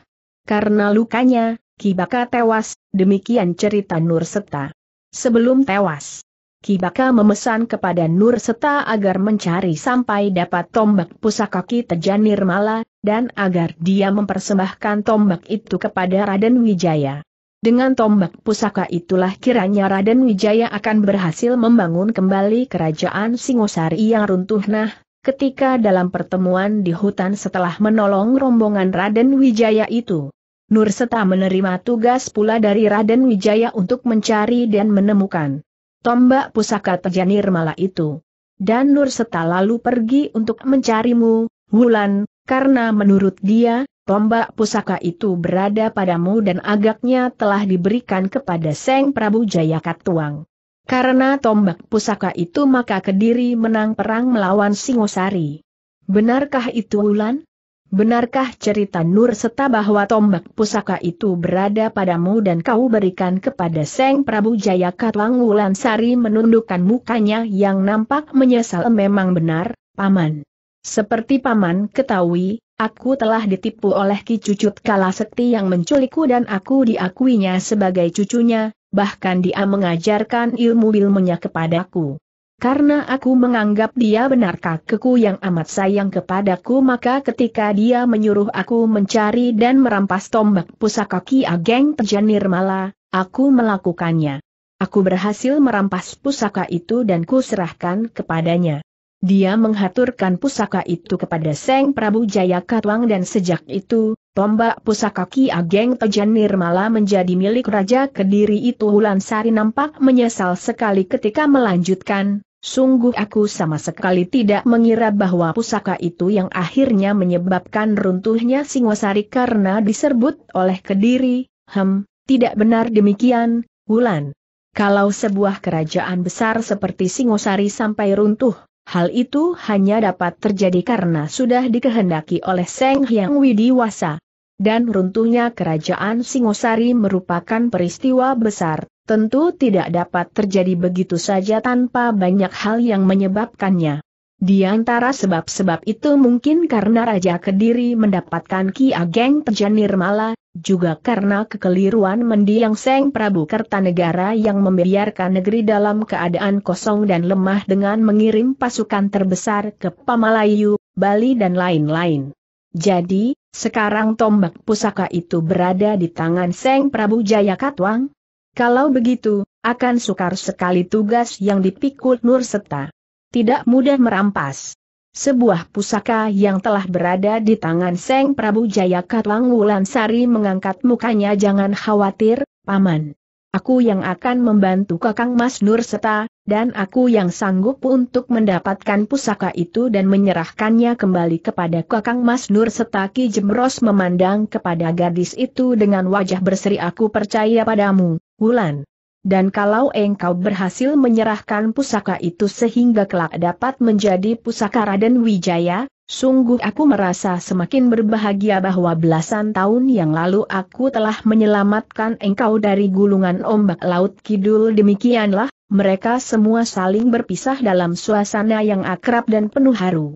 Karena lukanya, Kibaka tewas, demikian cerita Nurseta. Sebelum tewas, Kibaka memesan kepada Nur Seta agar mencari sampai dapat tombak pusaka Ki Tejanir Mala, dan agar dia mempersembahkan tombak itu kepada Raden Wijaya. Dengan tombak pusaka itulah kiranya Raden Wijaya akan berhasil membangun kembali kerajaan Singosari yang runtuh nah, ketika dalam pertemuan di hutan setelah menolong rombongan Raden Wijaya itu. Nur Seta menerima tugas pula dari Raden Wijaya untuk mencari dan menemukan tombak pusaka terjanir malah itu. Dan Nur Seta lalu pergi untuk mencarimu, Wulan, karena menurut dia, tombak pusaka itu berada padamu dan agaknya telah diberikan kepada Seng Prabu Jayakatwang. Karena tombak pusaka itu maka Kediri menang perang melawan Singosari. Benarkah itu Wulan? Benarkah cerita Nur Seta bahwa tombak pusaka itu berada padamu dan kau berikan kepada Seng Prabu Jaya Katwang Sari menundukkan mukanya yang nampak menyesal memang benar, Paman. Seperti Paman ketahui, aku telah ditipu oleh Ki Cucut Kalasekti yang menculikku dan aku diakuinya sebagai cucunya, bahkan dia mengajarkan ilmu ilmunya kepadaku. Karena aku menganggap dia benar kakekku yang amat sayang kepadaku maka ketika dia menyuruh aku mencari dan merampas tombak pusaka Ki Ageng Pejanir Mala, aku melakukannya. Aku berhasil merampas pusaka itu dan kuserahkan kepadanya. Dia menghaturkan pusaka itu kepada Seng Prabu Jaya Katwang dan sejak itu, tombak pusaka Ki Ageng Tejan Nirmala menjadi milik Raja Kediri itu Hulan Sari nampak menyesal sekali ketika melanjutkan, Sungguh aku sama sekali tidak mengira bahwa pusaka itu yang akhirnya menyebabkan runtuhnya Singosari karena diserbut oleh Kediri, hem, tidak benar demikian, Wulan. Kalau sebuah kerajaan besar seperti Singosari sampai runtuh, hal itu hanya dapat terjadi karena sudah dikehendaki oleh Seng Hyang Widiwasa. Dan runtuhnya kerajaan Singosari merupakan peristiwa besar, tentu tidak dapat terjadi begitu saja tanpa banyak hal yang menyebabkannya. Di antara sebab-sebab itu mungkin karena Raja Kediri mendapatkan Ki Ageng Tejanir Mala, juga karena kekeliruan mendiang Seng Prabu Kertanegara yang membiarkan negeri dalam keadaan kosong dan lemah dengan mengirim pasukan terbesar ke Pamalayu, Bali dan lain-lain. Jadi, sekarang tombak pusaka itu berada di tangan Seng Prabu Jayakatwang, kalau begitu, akan sukar sekali tugas yang dipikul Nur Seta. Tidak mudah merampas. Sebuah pusaka yang telah berada di tangan Seng Prabu Jayaka Wulan Sari mengangkat mukanya jangan khawatir, Paman. Aku yang akan membantu Kakang Mas Nur Seta, dan aku yang sanggup untuk mendapatkan pusaka itu dan menyerahkannya kembali kepada Kakang Mas Nur Seta Ki Jemros memandang kepada gadis itu dengan wajah berseri aku percaya padamu, Wulan. Dan kalau engkau berhasil menyerahkan pusaka itu sehingga kelak dapat menjadi pusaka Raden Wijaya, sungguh aku merasa semakin berbahagia bahwa belasan tahun yang lalu aku telah menyelamatkan engkau dari gulungan ombak laut kidul demikianlah, mereka semua saling berpisah dalam suasana yang akrab dan penuh haru.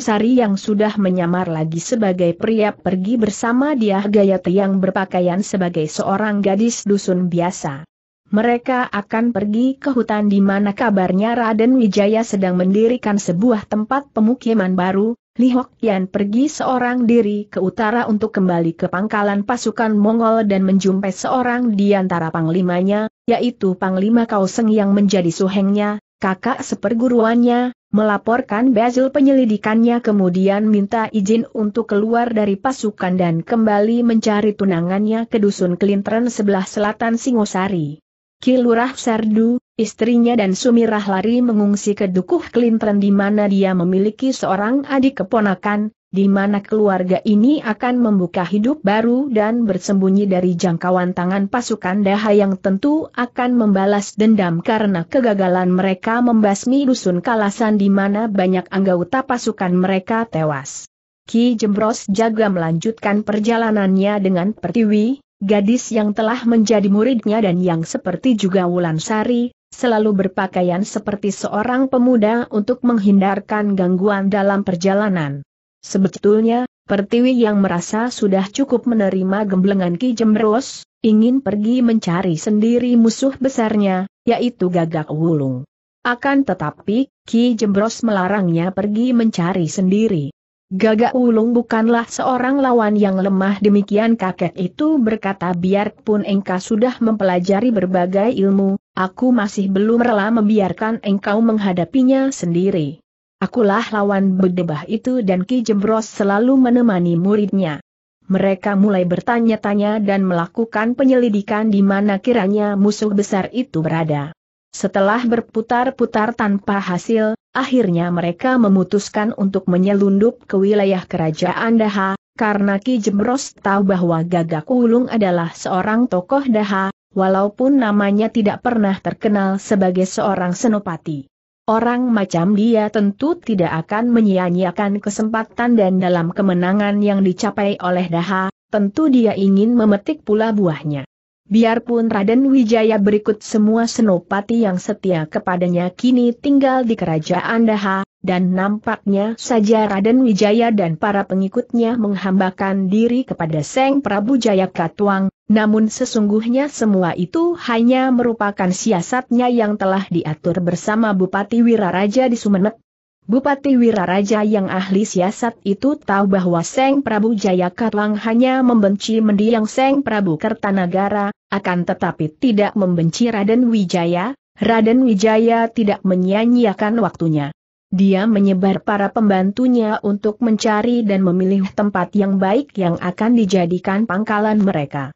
Sari yang sudah menyamar lagi sebagai pria pergi bersama dia Gayat yang berpakaian sebagai seorang gadis dusun biasa. Mereka akan pergi ke hutan di mana kabarnya Raden Wijaya sedang mendirikan sebuah tempat pemukiman baru, Li Hok pergi seorang diri ke utara untuk kembali ke pangkalan pasukan Mongol dan menjumpai seorang di antara panglimanya, yaitu Panglima Kaoseng yang menjadi suhengnya, kakak seperguruannya, melaporkan Basil penyelidikannya kemudian minta izin untuk keluar dari pasukan dan kembali mencari tunangannya ke dusun Klintren sebelah selatan Singosari. Kilurah Sardu, istrinya dan Sumirah lari mengungsi ke Dukuh Klintren di mana dia memiliki seorang adik keponakan, di mana keluarga ini akan membuka hidup baru dan bersembunyi dari jangkauan tangan pasukan Daha yang tentu akan membalas dendam karena kegagalan mereka membasmi dusun Kalasan di mana banyak anggota pasukan mereka tewas. Ki Jembros Jaga melanjutkan perjalanannya dengan Pertiwi, gadis yang telah menjadi muridnya dan yang seperti juga Wulan Sari, selalu berpakaian seperti seorang pemuda untuk menghindarkan gangguan dalam perjalanan. Sebetulnya, Pertiwi yang merasa sudah cukup menerima gemblengan Ki Jemros, ingin pergi mencari sendiri musuh besarnya, yaitu Gagak Wulung. Akan tetapi, Ki Jemros melarangnya pergi mencari sendiri. Gagak Wulung bukanlah seorang lawan yang lemah demikian kakek itu berkata biarpun engkau sudah mempelajari berbagai ilmu, aku masih belum rela membiarkan engkau menghadapinya sendiri. Akulah lawan bedebah itu dan Ki Jembros selalu menemani muridnya. Mereka mulai bertanya-tanya dan melakukan penyelidikan di mana kiranya musuh besar itu berada. Setelah berputar-putar tanpa hasil, akhirnya mereka memutuskan untuk menyelundup ke wilayah kerajaan Daha, karena Ki Jembros tahu bahwa Gagak Wulung adalah seorang tokoh Daha, walaupun namanya tidak pernah terkenal sebagai seorang senopati. Orang macam dia tentu tidak akan menyia-nyiakan kesempatan dan dalam kemenangan yang dicapai oleh Daha, tentu dia ingin memetik pula buahnya. Biarpun Raden Wijaya berikut semua senopati yang setia kepadanya kini tinggal di kerajaan Daha, dan nampaknya saja Raden Wijaya dan para pengikutnya menghambakan diri kepada Seng Prabu Jayakatwang, namun sesungguhnya semua itu hanya merupakan siasatnya yang telah diatur bersama Bupati Wiraraja di Sumeneb. Bupati Wiraraja yang ahli siasat itu tahu bahwa Seng Prabu Jayakatwang hanya membenci mendiang Seng Prabu Kertanagara, akan tetapi tidak membenci Raden Wijaya, Raden Wijaya tidak menyia-nyiakan waktunya. Dia menyebar para pembantunya untuk mencari dan memilih tempat yang baik yang akan dijadikan pangkalan mereka.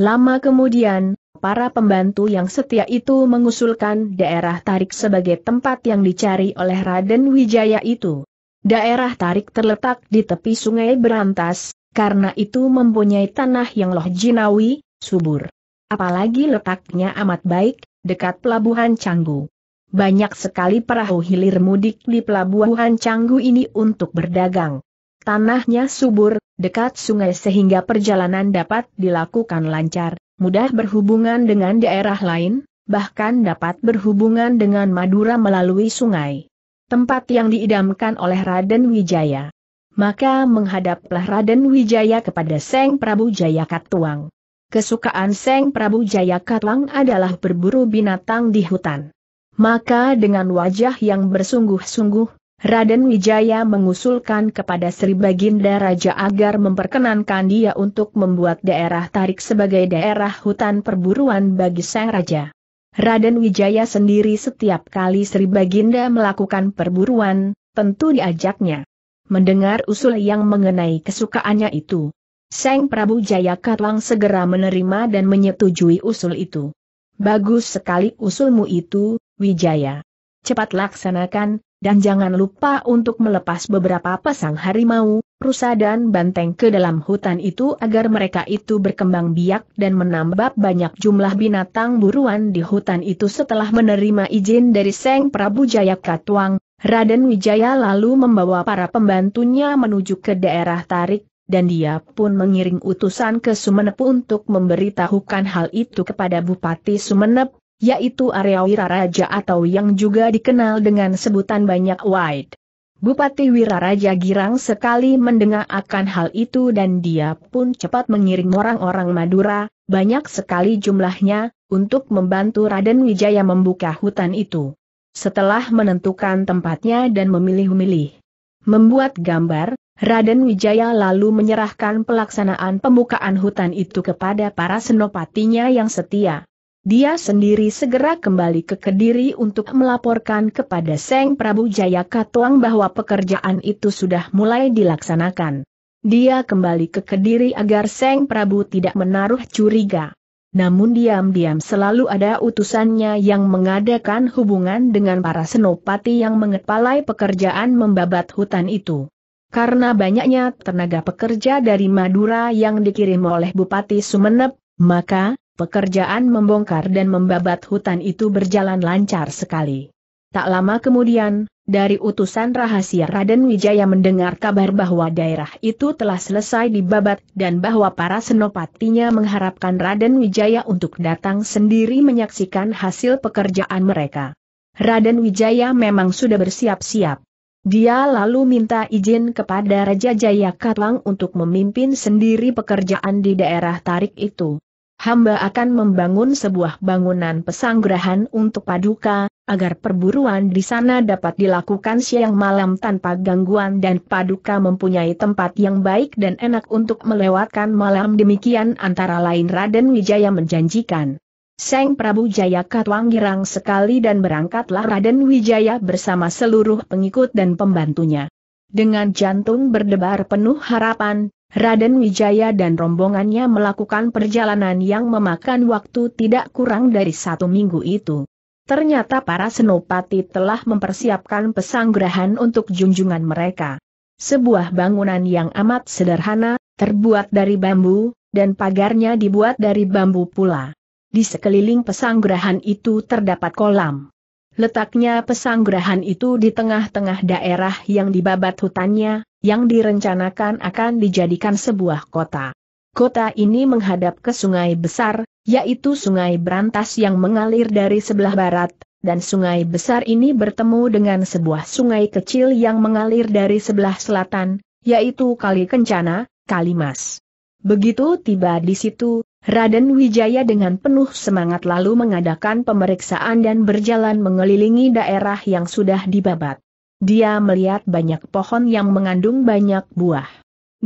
Lama kemudian, para pembantu yang setia itu mengusulkan daerah tarik sebagai tempat yang dicari oleh Raden Wijaya itu. Daerah tarik terletak di tepi sungai Berantas, karena itu mempunyai tanah yang loh jinawi, subur. Apalagi letaknya amat baik, dekat pelabuhan Canggu. Banyak sekali perahu hilir mudik di pelabuhan Canggu ini untuk berdagang. Tanahnya subur, dekat sungai sehingga perjalanan dapat dilakukan lancar, mudah berhubungan dengan daerah lain, bahkan dapat berhubungan dengan Madura melalui sungai. Tempat yang diidamkan oleh Raden Wijaya. Maka menghadaplah Raden Wijaya kepada Seng Prabu Jayakatwang. Kesukaan Seng Prabu Jayakatwang adalah berburu binatang di hutan. Maka dengan wajah yang bersungguh-sungguh, Raden Wijaya mengusulkan kepada Sri Baginda Raja agar memperkenankan dia untuk membuat daerah tarik sebagai daerah hutan perburuan bagi sang raja. Raden Wijaya sendiri setiap kali Sri Baginda melakukan perburuan, tentu diajaknya. Mendengar usul yang mengenai kesukaannya itu, Sang Prabu Jayakatwang segera menerima dan menyetujui usul itu. Bagus sekali usulmu itu, Wijaya. Cepat laksanakan, dan jangan lupa untuk melepas beberapa pasang harimau, rusa dan banteng ke dalam hutan itu agar mereka itu berkembang biak dan menambah banyak jumlah binatang buruan di hutan itu setelah menerima izin dari Seng Prabu Jayakatwang, Raden Wijaya lalu membawa para pembantunya menuju ke daerah Tarik, dan dia pun mengiring utusan ke Sumenep untuk memberitahukan hal itu kepada Bupati Sumenep, yaitu area Wiraraja atau yang juga dikenal dengan sebutan banyak White. Bupati Wiraraja girang sekali mendengar akan hal itu dan dia pun cepat mengirim orang-orang Madura, banyak sekali jumlahnya, untuk membantu Raden Wijaya membuka hutan itu. Setelah menentukan tempatnya dan memilih-milih, membuat gambar, Raden Wijaya lalu menyerahkan pelaksanaan pembukaan hutan itu kepada para senopatinya yang setia. Dia sendiri segera kembali ke Kediri untuk melaporkan kepada Seng Prabu Jaya Katuang bahwa pekerjaan itu sudah mulai dilaksanakan. Dia kembali ke Kediri agar Seng Prabu tidak menaruh curiga. Namun diam-diam selalu ada utusannya yang mengadakan hubungan dengan para senopati yang mengepalai pekerjaan membabat hutan itu. Karena banyaknya tenaga pekerja dari Madura yang dikirim oleh Bupati Sumeneb, maka, Pekerjaan membongkar dan membabat hutan itu berjalan lancar sekali. Tak lama kemudian, dari utusan rahasia Raden Wijaya mendengar kabar bahwa daerah itu telah selesai dibabat dan bahwa para senopatinya mengharapkan Raden Wijaya untuk datang sendiri menyaksikan hasil pekerjaan mereka. Raden Wijaya memang sudah bersiap-siap. Dia lalu minta izin kepada Raja Jaya Katwang untuk memimpin sendiri pekerjaan di daerah tarik itu hamba akan membangun sebuah bangunan pesanggrahan untuk paduka, agar perburuan di sana dapat dilakukan siang malam tanpa gangguan dan paduka mempunyai tempat yang baik dan enak untuk melewatkan malam demikian antara lain Raden Wijaya menjanjikan. Seng Prabu Jaya Katwang girang sekali dan berangkatlah Raden Wijaya bersama seluruh pengikut dan pembantunya. Dengan jantung berdebar penuh harapan, Raden Wijaya dan rombongannya melakukan perjalanan yang memakan waktu tidak kurang dari satu minggu itu. Ternyata para senopati telah mempersiapkan pesanggrahan untuk junjungan mereka. Sebuah bangunan yang amat sederhana, terbuat dari bambu, dan pagarnya dibuat dari bambu pula. Di sekeliling pesanggrahan itu terdapat kolam. Letaknya pesanggrahan itu di tengah-tengah daerah yang dibabat hutannya, yang direncanakan akan dijadikan sebuah kota. Kota ini menghadap ke sungai besar, yaitu sungai Berantas yang mengalir dari sebelah barat, dan sungai besar ini bertemu dengan sebuah sungai kecil yang mengalir dari sebelah selatan, yaitu Kali Kencana, Kalimas. Begitu tiba di situ, Raden Wijaya dengan penuh semangat lalu mengadakan pemeriksaan dan berjalan mengelilingi daerah yang sudah dibabat. Dia melihat banyak pohon yang mengandung banyak buah.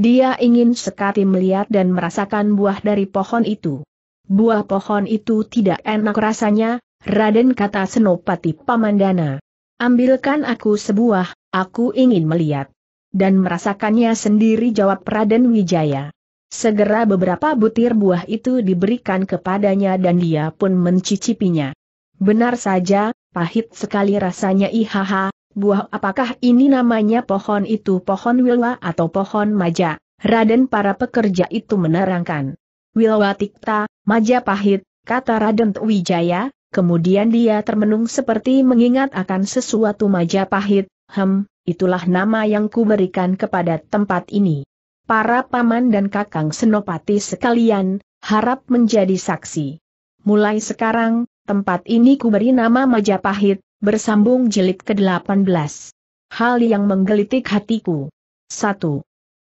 Dia ingin sekali melihat dan merasakan buah dari pohon itu. Buah pohon itu tidak enak rasanya, Raden kata Senopati Pamandana. Ambilkan aku sebuah, aku ingin melihat. Dan merasakannya sendiri jawab Raden Wijaya. Segera beberapa butir buah itu diberikan kepadanya dan dia pun mencicipinya. Benar saja, pahit sekali rasanya ihaha, buah apakah ini namanya pohon itu pohon wilwa atau pohon maja, Raden para pekerja itu menerangkan. Wilwa tikta, maja pahit, kata Raden Wijaya, kemudian dia termenung seperti mengingat akan sesuatu maja pahit, hem, itulah nama yang kuberikan kepada tempat ini. Para paman dan kakang senopati sekalian, harap menjadi saksi. Mulai sekarang, tempat ini kuberi nama Majapahit, Bersambung jilid ke-18. Hal yang menggelitik hatiku. 1.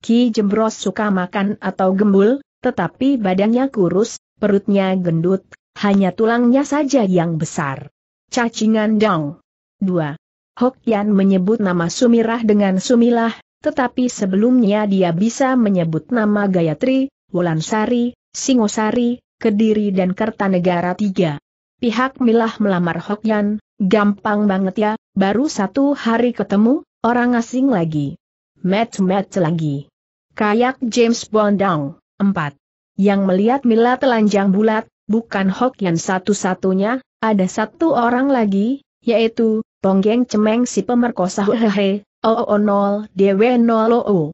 Ki Jembros suka makan atau gembul, tetapi badannya kurus, perutnya gendut, hanya tulangnya saja yang besar. Cacingan dong. 2. Hokyan menyebut nama Sumirah dengan Sumilah, tetapi sebelumnya dia bisa menyebut nama Gayatri, Wulansari, Singosari, Kediri dan Kertanegara 3. Pihak Milah melamar Hokyan, Gampang banget ya, baru satu hari ketemu, orang asing lagi. Match-match lagi. Kayak James Bond dong. 4. Yang melihat Mila telanjang bulat, bukan Hok yang satu-satunya, ada satu orang lagi, yaitu, Tonggeng Cemeng si pemerkosa hehehe, oo oh, oh, nol dewe nol oh.